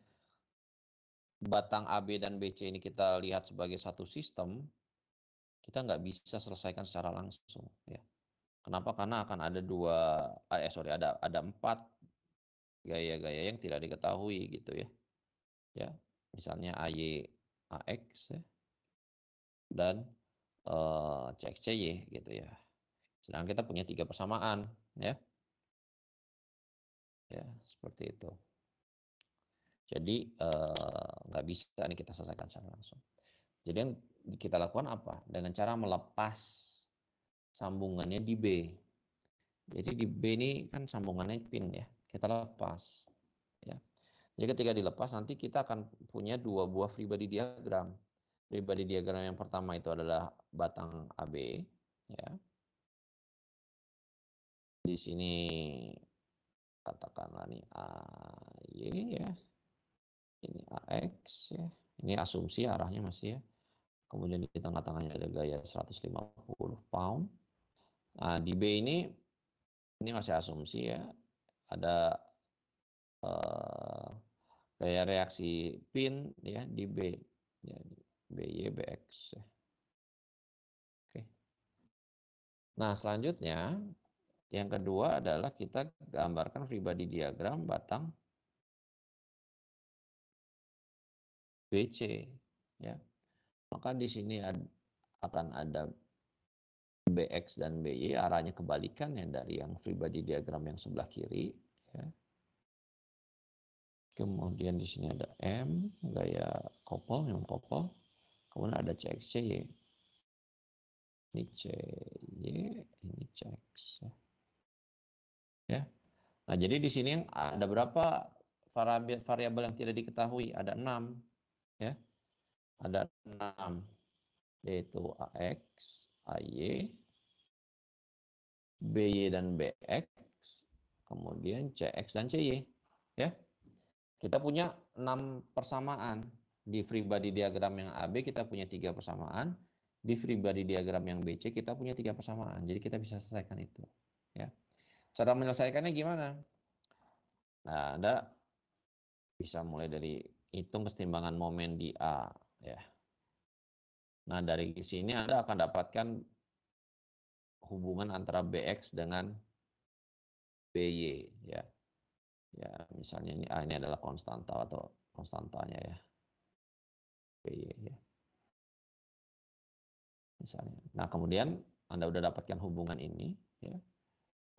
batang AB dan BC ini kita lihat sebagai satu sistem, kita nggak bisa selesaikan secara langsung. Ya. Kenapa? Karena akan ada dua, eh sorry, ada ada empat gaya-gaya yang tidak diketahui gitu ya. Ya, misalnya AY AX ya, dan eh, cy gitu ya. Sedangkan kita punya tiga persamaan ya. Ya, seperti itu. Jadi eh, nggak uh, bisa nih kita selesaikan secara langsung. Jadi yang kita lakukan apa? Dengan cara melepas sambungannya di B. Jadi di B ini kan sambungannya pin ya, kita lepas. Ya. Jadi ketika dilepas nanti kita akan punya dua buah pribadi diagram. Pribadi diagram yang pertama itu adalah batang AB. Ya. Di sini katakanlah nih AY ya ini AX ya. Ini asumsi arahnya masih ya. Kemudian di tengah-tengahnya ada gaya 150 pound. Nah, di B ini ini masih asumsi ya. Ada eh, gaya reaksi pin ya di B. Ya, BY BX ya. Oke. Nah, selanjutnya yang kedua adalah kita gambarkan pribadi diagram batang BC ya maka di sini ad, akan ada BX dan BY arahnya kebalikan ya dari yang pribadi diagram yang sebelah kiri ya. kemudian di sini ada M gaya kopel yang kopel kemudian ada CXCY ini CY ini CX ya nah jadi di sini ada berapa variabel yang tidak diketahui ada enam ya ada enam yaitu AX, AY, BY dan BX, kemudian CX dan CY ya. Kita punya enam persamaan di free body diagram yang AB kita punya tiga persamaan, di free body diagram yang BC kita punya tiga persamaan. Jadi kita bisa selesaikan itu ya. Cara menyelesaikannya gimana? Nah, Anda bisa mulai dari hitung kesetimbangan momen di A ya. Nah, dari sini Anda akan dapatkan hubungan antara BX dengan BY ya. Ya, misalnya ini A ini adalah konstanta atau konstantanya ya. BY ya. Misalnya. Nah, kemudian Anda sudah dapatkan hubungan ini ya.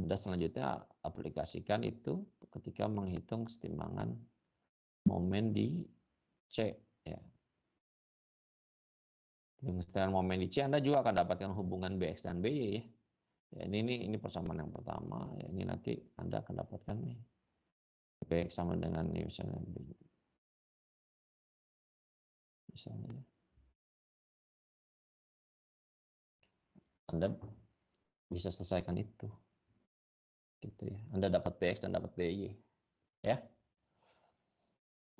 Anda selanjutnya aplikasikan itu ketika menghitung kesetimbangan momen di C ya. Dengan momen di C Anda juga akan dapatkan hubungan BX dan BY ya. ya ini, ini ini persamaan yang pertama, ya, ini nanti Anda akan dapatkan nih BX sama dengan ya, misalnya B. Misalnya Anda bisa selesaikan itu. Gitu ya. Anda dapat BX dan dapat BY. Ya.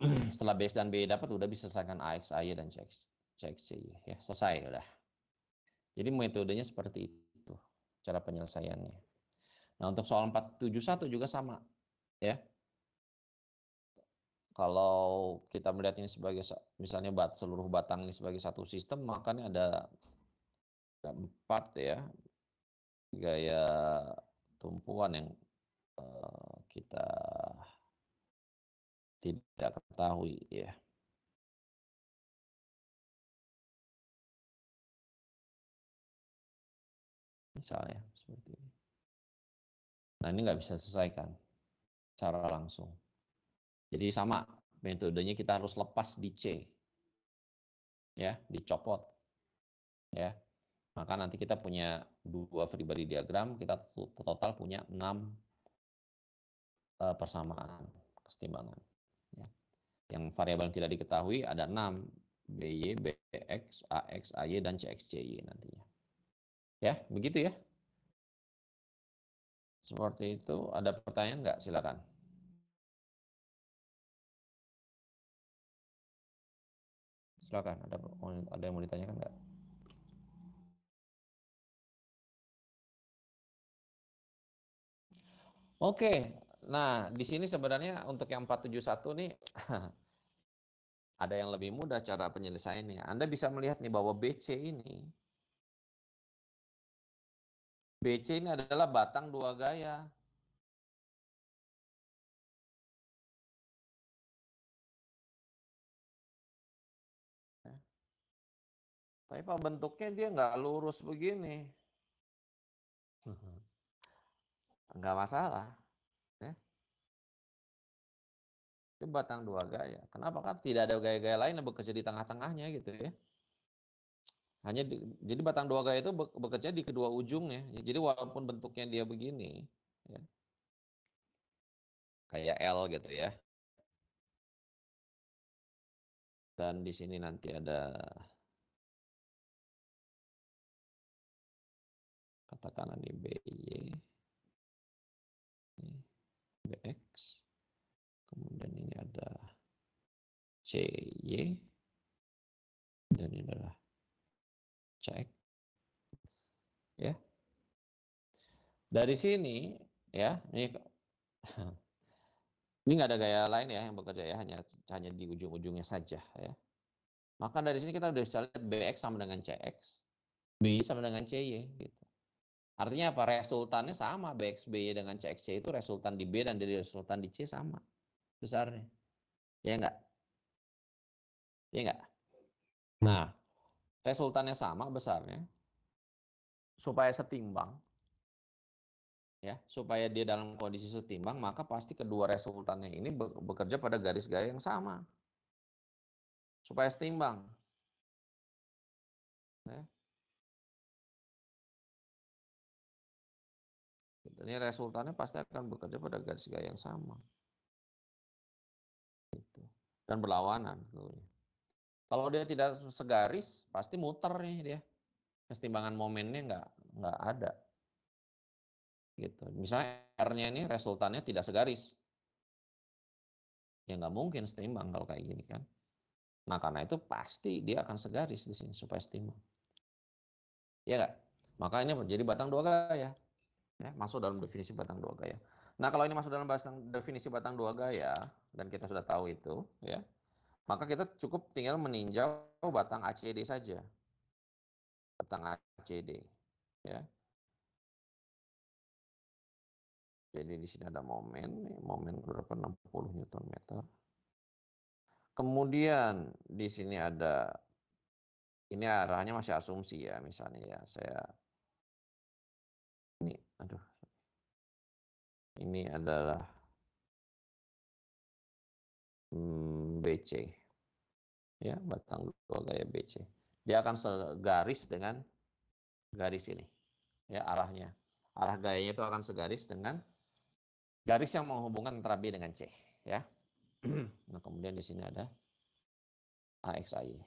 setelah base dan B dapat udah bisa selesaikan AX, AY dan CX, CX CXCY ya selesai udah. Jadi metodenya seperti itu cara penyelesaiannya. Nah untuk soal 471 juga sama ya. Kalau kita melihat ini sebagai misalnya bat seluruh batang ini sebagai satu sistem makanya ada empat ya gaya tumpuan yang eh, kita tidak ketahui ya. Misalnya seperti ini. Nah ini nggak bisa selesaikan secara langsung. Jadi sama metodenya kita harus lepas di C. Ya, dicopot. Ya. Maka nanti kita punya dua free body diagram, kita total punya enam eh, persamaan kesetimbangan. Yang variabel yang tidak diketahui ada 6, BY, BX, AX, AY, dan CX CY nantinya. Ya, begitu ya. Seperti itu, ada pertanyaan nggak? Silakan. Silakan, ada ada yang mau ditanyakan nggak? Oke, nah di sini sebenarnya untuk yang 471 nih Ada yang lebih mudah cara penyelesaiannya. Anda bisa melihat nih bahwa BC ini BC ini adalah batang dua gaya. Tapi pak bentuknya dia nggak lurus begini. Hmm. Nggak masalah. Itu batang dua gaya. Kenapa kan tidak ada gaya-gaya lain yang bekerja di tengah-tengahnya gitu ya. Hanya di, jadi batang dua gaya itu bekerja di kedua ujungnya. Jadi walaupun bentuknya dia begini ya. Kayak L gitu ya. Dan di sini nanti ada katakanlah ini BY. BX kemudian ini ada CY dan ini adalah cek ya dari sini ya ini ini nggak ada gaya lain ya yang bekerja ya hanya hanya di ujung-ujungnya saja ya maka dari sini kita sudah bisa lihat bx sama dengan cx b sama dengan cy gitu artinya apa resultannya sama bx by dengan cx cy itu resultan di b dan dari resultan di c sama besar nih. Ya enggak? Ya enggak? Nah, resultannya sama besarnya supaya setimbang ya supaya dia dalam kondisi setimbang maka pasti kedua resultannya ini bekerja pada garis-garis yang sama supaya setimbang ya. ini resultannya pasti akan bekerja pada garis-garis yang sama dan berlawanan Kalau dia tidak segaris, pasti muter nih dia. Kesetimbangan momennya nggak nggak ada. Gitu. Misalnya R-nya ini resultannya tidak segaris. Ya nggak mungkin setimbang kalau kayak gini kan. Nah karena itu pasti dia akan segaris di sini supaya setimbang. Ya, nggak? Maka ini menjadi batang dua gaya. Ya, masuk dalam definisi batang dua gaya. Nah, kalau ini masuk dalam bahasan definisi batang dua gaya dan kita sudah tahu itu, ya. Maka kita cukup tinggal meninjau batang ACD saja. Batang ACD, ya. Jadi di sini ada momen, momen berapa 60 Newton meter. Kemudian di sini ada ini arahnya masih asumsi ya misalnya ya saya ini aduh ini adalah hmm, BC ya batang dua gaya BC dia akan segaris dengan garis ini ya arahnya arah gayanya itu akan segaris dengan garis yang menghubungkan antara B dengan C ya nah kemudian di sini ada AXAY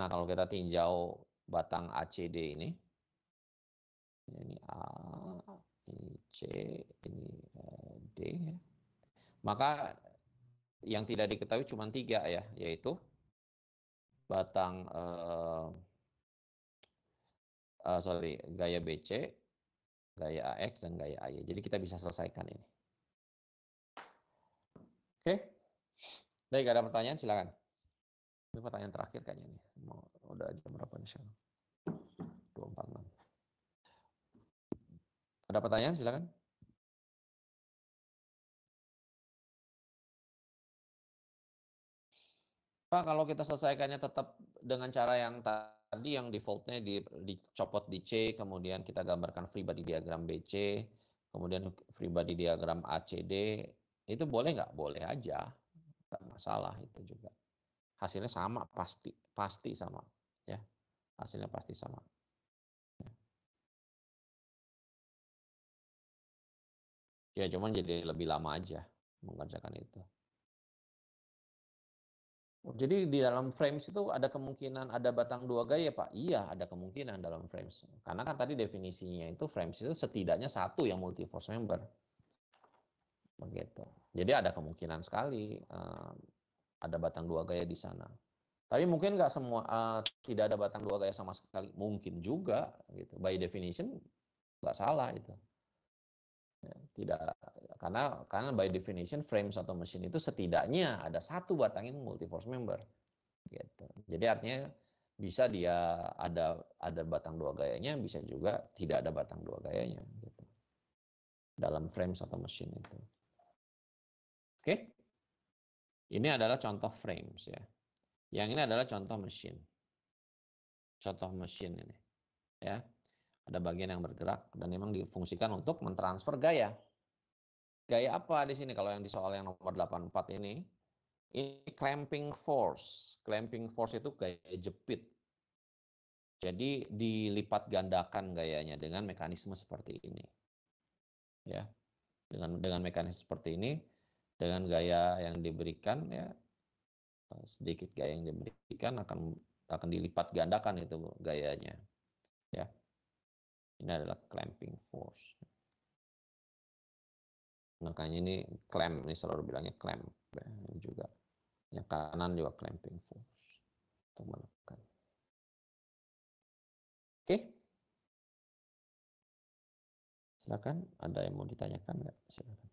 Nah, kalau kita tinjau batang ACD ini, ini A, ini C, ini eh, D, ya, maka yang tidak diketahui cuma tiga ya, yaitu batang uh, uh, sorry gaya BC, gaya AX dan gaya AY. Jadi kita bisa selesaikan ini. Oke, okay. baik ada pertanyaan silakan. Ini pertanyaan terakhir kayaknya nih. Mau udah jam berapa nih sekarang? 246. Ada pertanyaan silakan. Pak, kalau kita selesaikannya tetap dengan cara yang tadi yang defaultnya di, dicopot di C, kemudian kita gambarkan free body diagram BC, kemudian free body diagram ACD, itu boleh nggak? Boleh aja, tak masalah itu juga hasilnya sama pasti pasti sama ya hasilnya pasti sama ya cuman jadi lebih lama aja mengerjakan itu jadi di dalam frames itu ada kemungkinan ada batang dua gaya Pak? Iya ada kemungkinan dalam frames. Karena kan tadi definisinya itu frames itu setidaknya satu yang force member. Begitu. Jadi ada kemungkinan sekali ada batang dua gaya di sana. Tapi mungkin nggak semua uh, tidak ada batang dua gaya sama sekali. Mungkin juga gitu. By definition nggak salah itu. Ya, tidak karena karena by definition frame satu mesin itu setidaknya ada satu batang yang multiforce member. Gitu. Jadi artinya bisa dia ada ada batang dua gayanya, bisa juga tidak ada batang dua gayanya gitu. Dalam frame satu mesin itu. Oke. Okay? Ini adalah contoh frames ya. Yang ini adalah contoh mesin. Contoh mesin ini. Ya. Ada bagian yang bergerak dan memang difungsikan untuk mentransfer gaya. Gaya apa di sini kalau yang di soal yang nomor 84 ini? Ini clamping force. Clamping force itu gaya jepit. Jadi dilipat gandakan gayanya dengan mekanisme seperti ini. Ya. Dengan dengan mekanisme seperti ini dengan gaya yang diberikan ya eh, sedikit gaya yang diberikan akan akan dilipat gandakan itu gayanya ya ini adalah clamping force makanya ini clamp ini selalu bilangnya clamp ya, juga yang kanan juga clamping force untuk menekan oke silakan ada yang mau ditanyakan nggak silakan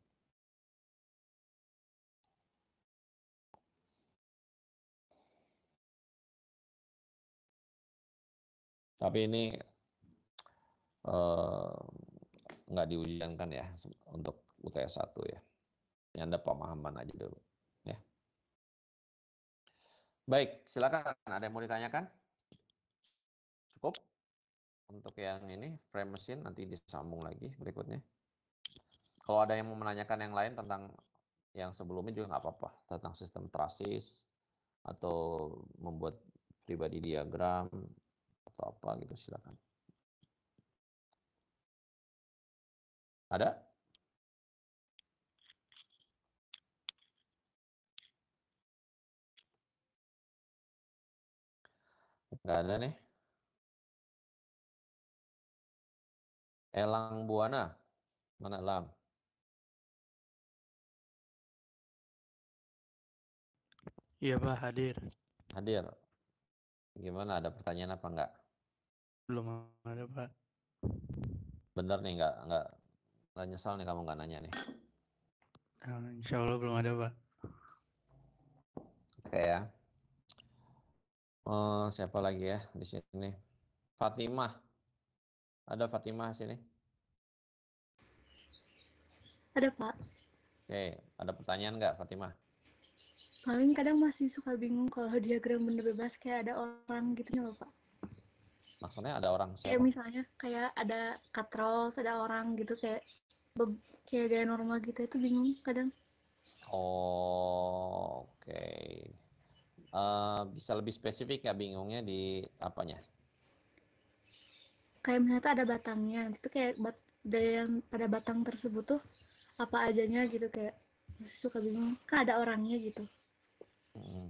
Tapi ini eh, nggak uh, diujikan ya untuk UTS 1 ya. Ini Anda pemahaman aja dulu. ya. Baik, silakan. Ada yang mau ditanyakan? Cukup? Untuk yang ini, frame mesin, nanti disambung lagi berikutnya. Kalau ada yang mau menanyakan yang lain tentang yang sebelumnya juga nggak apa-apa. Tentang sistem trasis, atau membuat pribadi diagram, atau apa gitu silakan. Ada? Nggak ada nih. Elang Buana. Mana Elang? Iya Pak, hadir. Hadir. Gimana, ada pertanyaan apa enggak? belum ada pak bener nih nggak nggak nggak nyesal nih kamu nggak nanya nih ya, Insya Allah belum ada pak oke ya Oh, siapa lagi ya di sini Fatimah ada Fatimah sini ada pak oke ada pertanyaan nggak Fatimah paling kadang masih suka bingung kalau diagram benda bebas kayak ada orang gitu loh pak Maksudnya ada orang siapa? Kayak misalnya kayak ada katrol, ada orang gitu kayak kayak gaya normal gitu itu bingung kadang. Oh, oke. Okay. Uh, eh, bisa lebih spesifik nggak bingungnya di apanya? Kayak misalnya ada batangnya, itu kayak bat dari yang pada batang tersebut tuh apa ajanya gitu kayak suka bingung kan ada orangnya gitu. Hmm.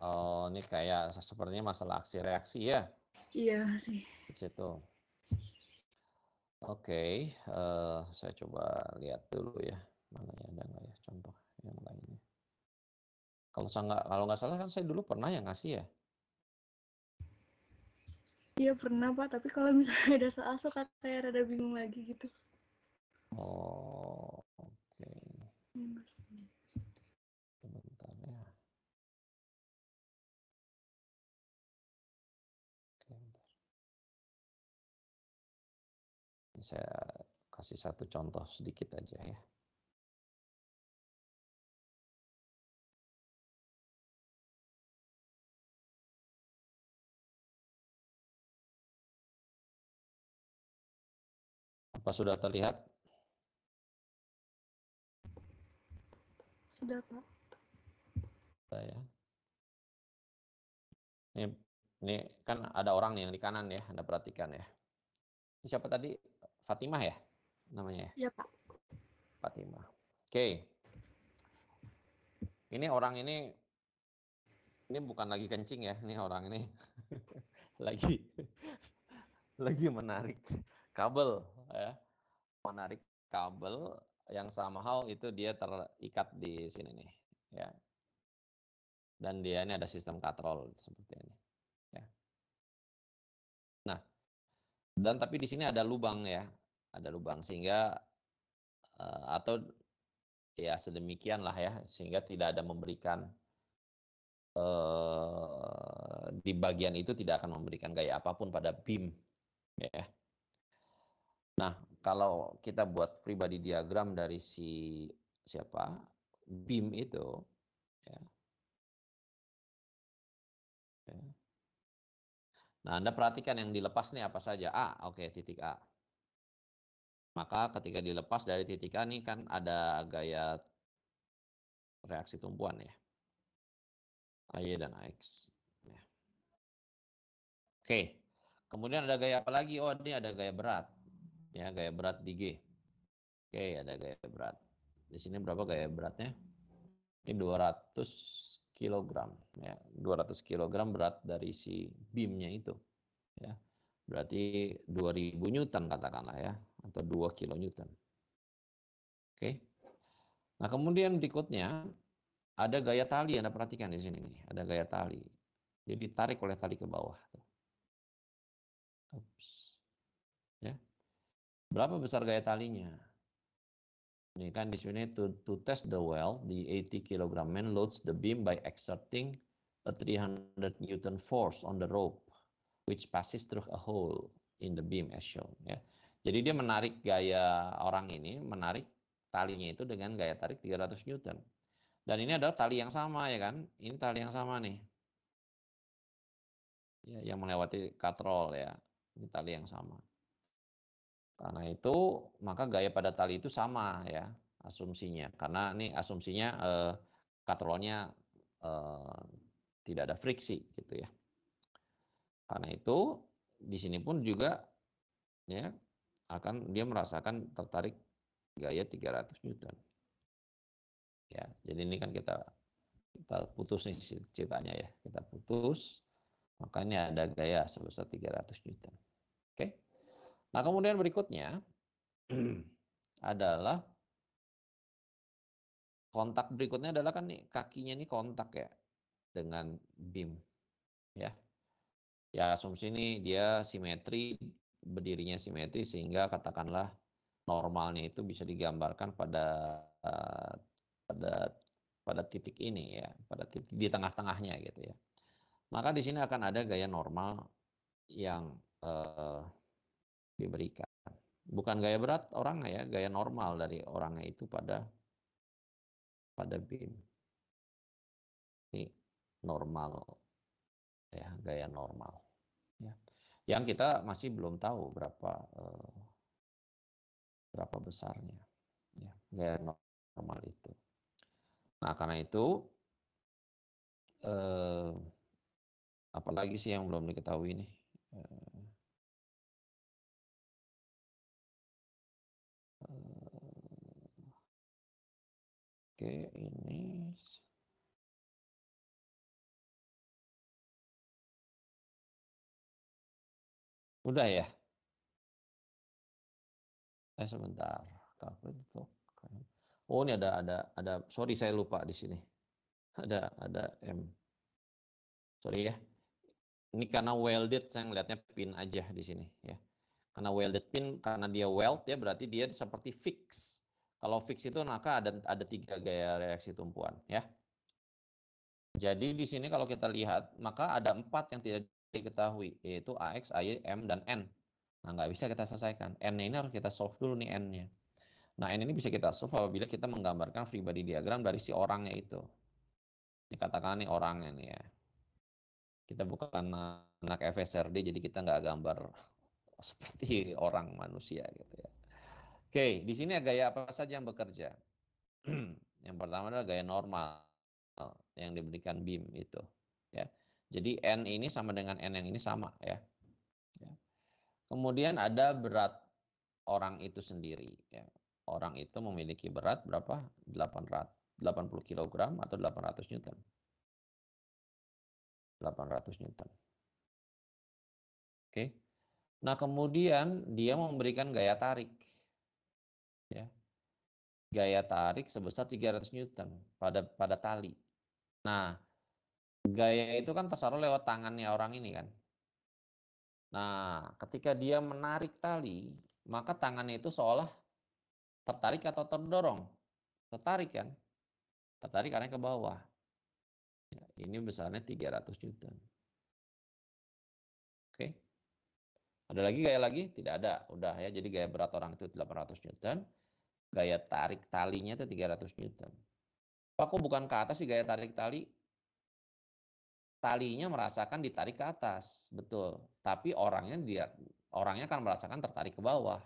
Oh, ini kayak sepertinya masalah aksi reaksi ya? Iya sih. Di situ. Oke, okay, uh, eh, saya coba lihat dulu ya mana yang ada nggak ya contoh yang lainnya. Kalau saya nggak kalau nggak salah kan saya dulu pernah yang ngasih ya. Iya pernah pak, tapi kalau misalnya ada soal suka kayak rada bingung lagi gitu. Oh, oke. Okay. Saya kasih satu contoh sedikit aja ya. Apa sudah terlihat? Sudah, Pak. Sudah ya. Ini, ini kan ada orang yang di kanan ya, Anda perhatikan ya. siapa tadi? Fatimah ya namanya ya? Iya Pak. Fatimah. Oke. Okay. Ini orang ini ini bukan lagi kencing ya, ini orang ini lagi lagi menarik kabel ya. Menarik kabel yang sama hal itu dia terikat di sini nih ya. Dan dia ini ada sistem katrol seperti ini ya. Nah, dan tapi di sini ada lubang ya ada lubang sehingga uh, atau ya sedemikian lah ya sehingga tidak ada memberikan uh, di bagian itu tidak akan memberikan gaya apapun pada beam ya. Nah, kalau kita buat pribadi diagram dari si siapa? beam itu ya. ya. Nah, Anda perhatikan yang dilepas nih apa saja? A, oke, okay, titik A. Maka ketika dilepas dari titik A ini kan ada gaya reaksi tumpuan ya. AY dan AX. Ya. Oke. Kemudian ada gaya apa lagi? Oh, ini ada gaya berat. Ya, gaya berat di G. Oke, ada gaya berat. Di sini berapa gaya beratnya? Ini 200 kg ya. 200 kg berat dari si beamnya itu. Ya. Berarti 2000 Newton katakanlah ya atau 2 kilonewton. Oke. Okay. Nah, kemudian berikutnya ada gaya tali Anda perhatikan di sini nih, ada gaya tali. Jadi ditarik oleh tali ke bawah. Oops. Ya. Berapa besar gaya talinya? Ini kan di sini to, to test the well, the 80 kg man loads the beam by exerting a 300 newton force on the rope which passes through a hole in the beam as shown ya. Jadi dia menarik gaya orang ini, menarik talinya itu dengan gaya tarik 300 Newton. Dan ini adalah tali yang sama ya kan? Ini tali yang sama nih. Ya, yang melewati katrol ya. Ini tali yang sama. Karena itu maka gaya pada tali itu sama ya asumsinya. Karena ini asumsinya eh, katrolnya eh, tidak ada friksi gitu ya. Karena itu di sini pun juga ya akan dia merasakan tertarik gaya 300 Newton. Ya, jadi ini kan kita kita putus nih ceritanya ya. Kita putus. Makanya ada gaya sebesar 300 Newton. Oke. Nah, kemudian berikutnya adalah kontak berikutnya adalah kan nih kakinya ini kontak ya dengan beam. Ya. Ya, asumsi ini dia simetri berdirinya simetris sehingga katakanlah normalnya itu bisa digambarkan pada uh, pada pada titik ini ya, pada titik di tengah-tengahnya gitu ya. Maka di sini akan ada gaya normal yang uh, diberikan. Bukan gaya berat orangnya ya, gaya normal dari orangnya itu pada pada beam. Ini normal ya, gaya normal yang kita masih belum tahu berapa eh, berapa besarnya ya, gaya normal itu. Nah karena itu eh, apalagi sih yang belum diketahui nih. Eh, eh, oke, ini Udah ya? Eh sebentar. Oh ini ada ada ada. Sorry saya lupa di sini. Ada ada m. Sorry ya. Ini karena welded saya ngelihatnya pin aja di sini ya. Karena welded pin karena dia weld ya berarti dia seperti fix. Kalau fix itu maka ada ada tiga gaya reaksi tumpuan ya. Jadi di sini kalau kita lihat maka ada empat yang tidak diketahui yaitu AX, AY, M, dan N. Nah, nggak bisa kita selesaikan. n ini harus kita solve dulu nih N-nya. Nah, N ini bisa kita solve apabila kita menggambarkan free body diagram dari si orangnya itu. Ini katakan nih orangnya nih ya. Kita bukan anak FSRD, jadi kita nggak gambar seperti orang manusia gitu ya. Oke, di sini gaya apa saja yang bekerja? yang pertama adalah gaya normal yang diberikan beam itu. Ya, jadi N ini sama dengan N yang ini sama ya. ya. Kemudian ada berat orang itu sendiri. Ya. Orang itu memiliki berat berapa? 80 kg atau 800 Newton. 800 Newton. Oke. Nah kemudian dia memberikan gaya tarik. Ya. Gaya tarik sebesar 300 Newton pada pada tali. Nah, Gaya itu kan tasarruf lewat tangannya orang ini kan. Nah, ketika dia menarik tali, maka tangannya itu seolah tertarik atau terdorong. Tertarik kan? Tertarik karena ke bawah. Ya, ini besarnya 300 Newton. Oke. Ada lagi gaya lagi? Tidak ada. Udah ya, jadi gaya berat orang itu 800 Newton. Gaya tarik talinya itu 300 Newton. Pak, kok bukan ke atas sih gaya tarik tali? talinya merasakan ditarik ke atas, betul. Tapi orangnya dia orangnya akan merasakan tertarik ke bawah,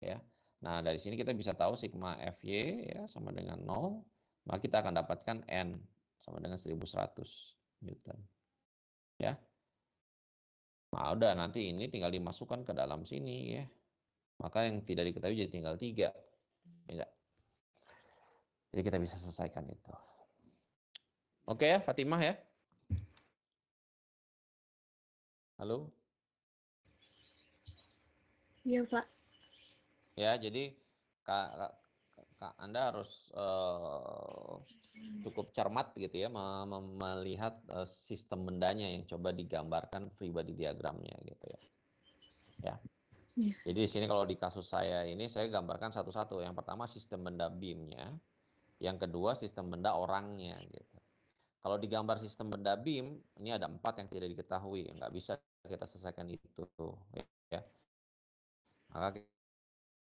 ya. Nah, dari sini kita bisa tahu sigma FY ya sama dengan 0, maka kita akan dapatkan N sama dengan 1100 Newton. Ya. Nah, udah nanti ini tinggal dimasukkan ke dalam sini ya. Maka yang tidak diketahui jadi tinggal tiga. Tidak. Ya. Jadi kita bisa selesaikan itu. Oke ya, Fatimah ya. Halo? Iya, Pak. Ya, jadi Kak, Kak, Kak Anda harus uh, cukup cermat gitu ya melihat uh, sistem bendanya yang coba digambarkan pribadi diagramnya gitu ya. Ya. Iya. Jadi di sini kalau di kasus saya ini saya gambarkan satu-satu. Yang pertama sistem benda BIM-nya, yang kedua sistem benda orangnya gitu. Kalau di gambar sistem benda BIM, ini ada empat yang tidak diketahui, nggak bisa kita selesaikan itu. Ya. Maka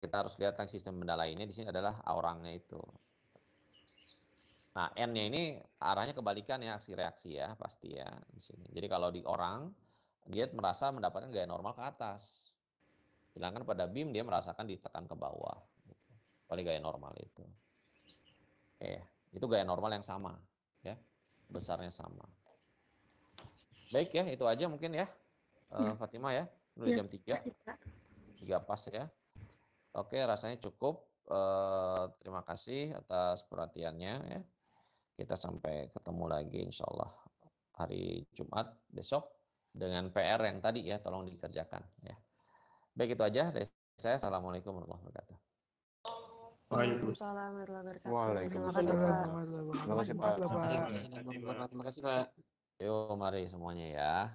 kita harus lihat sistem benda lainnya di sini adalah orangnya itu. Nah, N-nya ini arahnya kebalikan ya, aksi reaksi ya, pasti ya di sini. Jadi kalau di orang, dia merasa mendapatkan gaya normal ke atas. Sedangkan pada BIM dia merasakan ditekan ke bawah. Paling gitu. gaya normal itu. Eh, itu gaya normal yang sama, ya besarnya sama. Baik ya, itu aja mungkin ya. Eh, iya. Fatima ya, udah ya, jam 3. tiga pas ya. Oke, rasanya cukup. Eh, terima kasih atas perhatiannya ya. Kita sampai ketemu lagi insya Allah hari Jumat besok dengan PR yang tadi ya, tolong dikerjakan ya. Baik itu aja saya. Assalamualaikum warahmatullahi wabarakatuh. Iya, Waalaikumsalam warahmatullahi wabarakatuh. Waalaikumsalam warahmatullahi Terima kasih Pak. Terima kasih Pak. Yo, mari semuanya ya.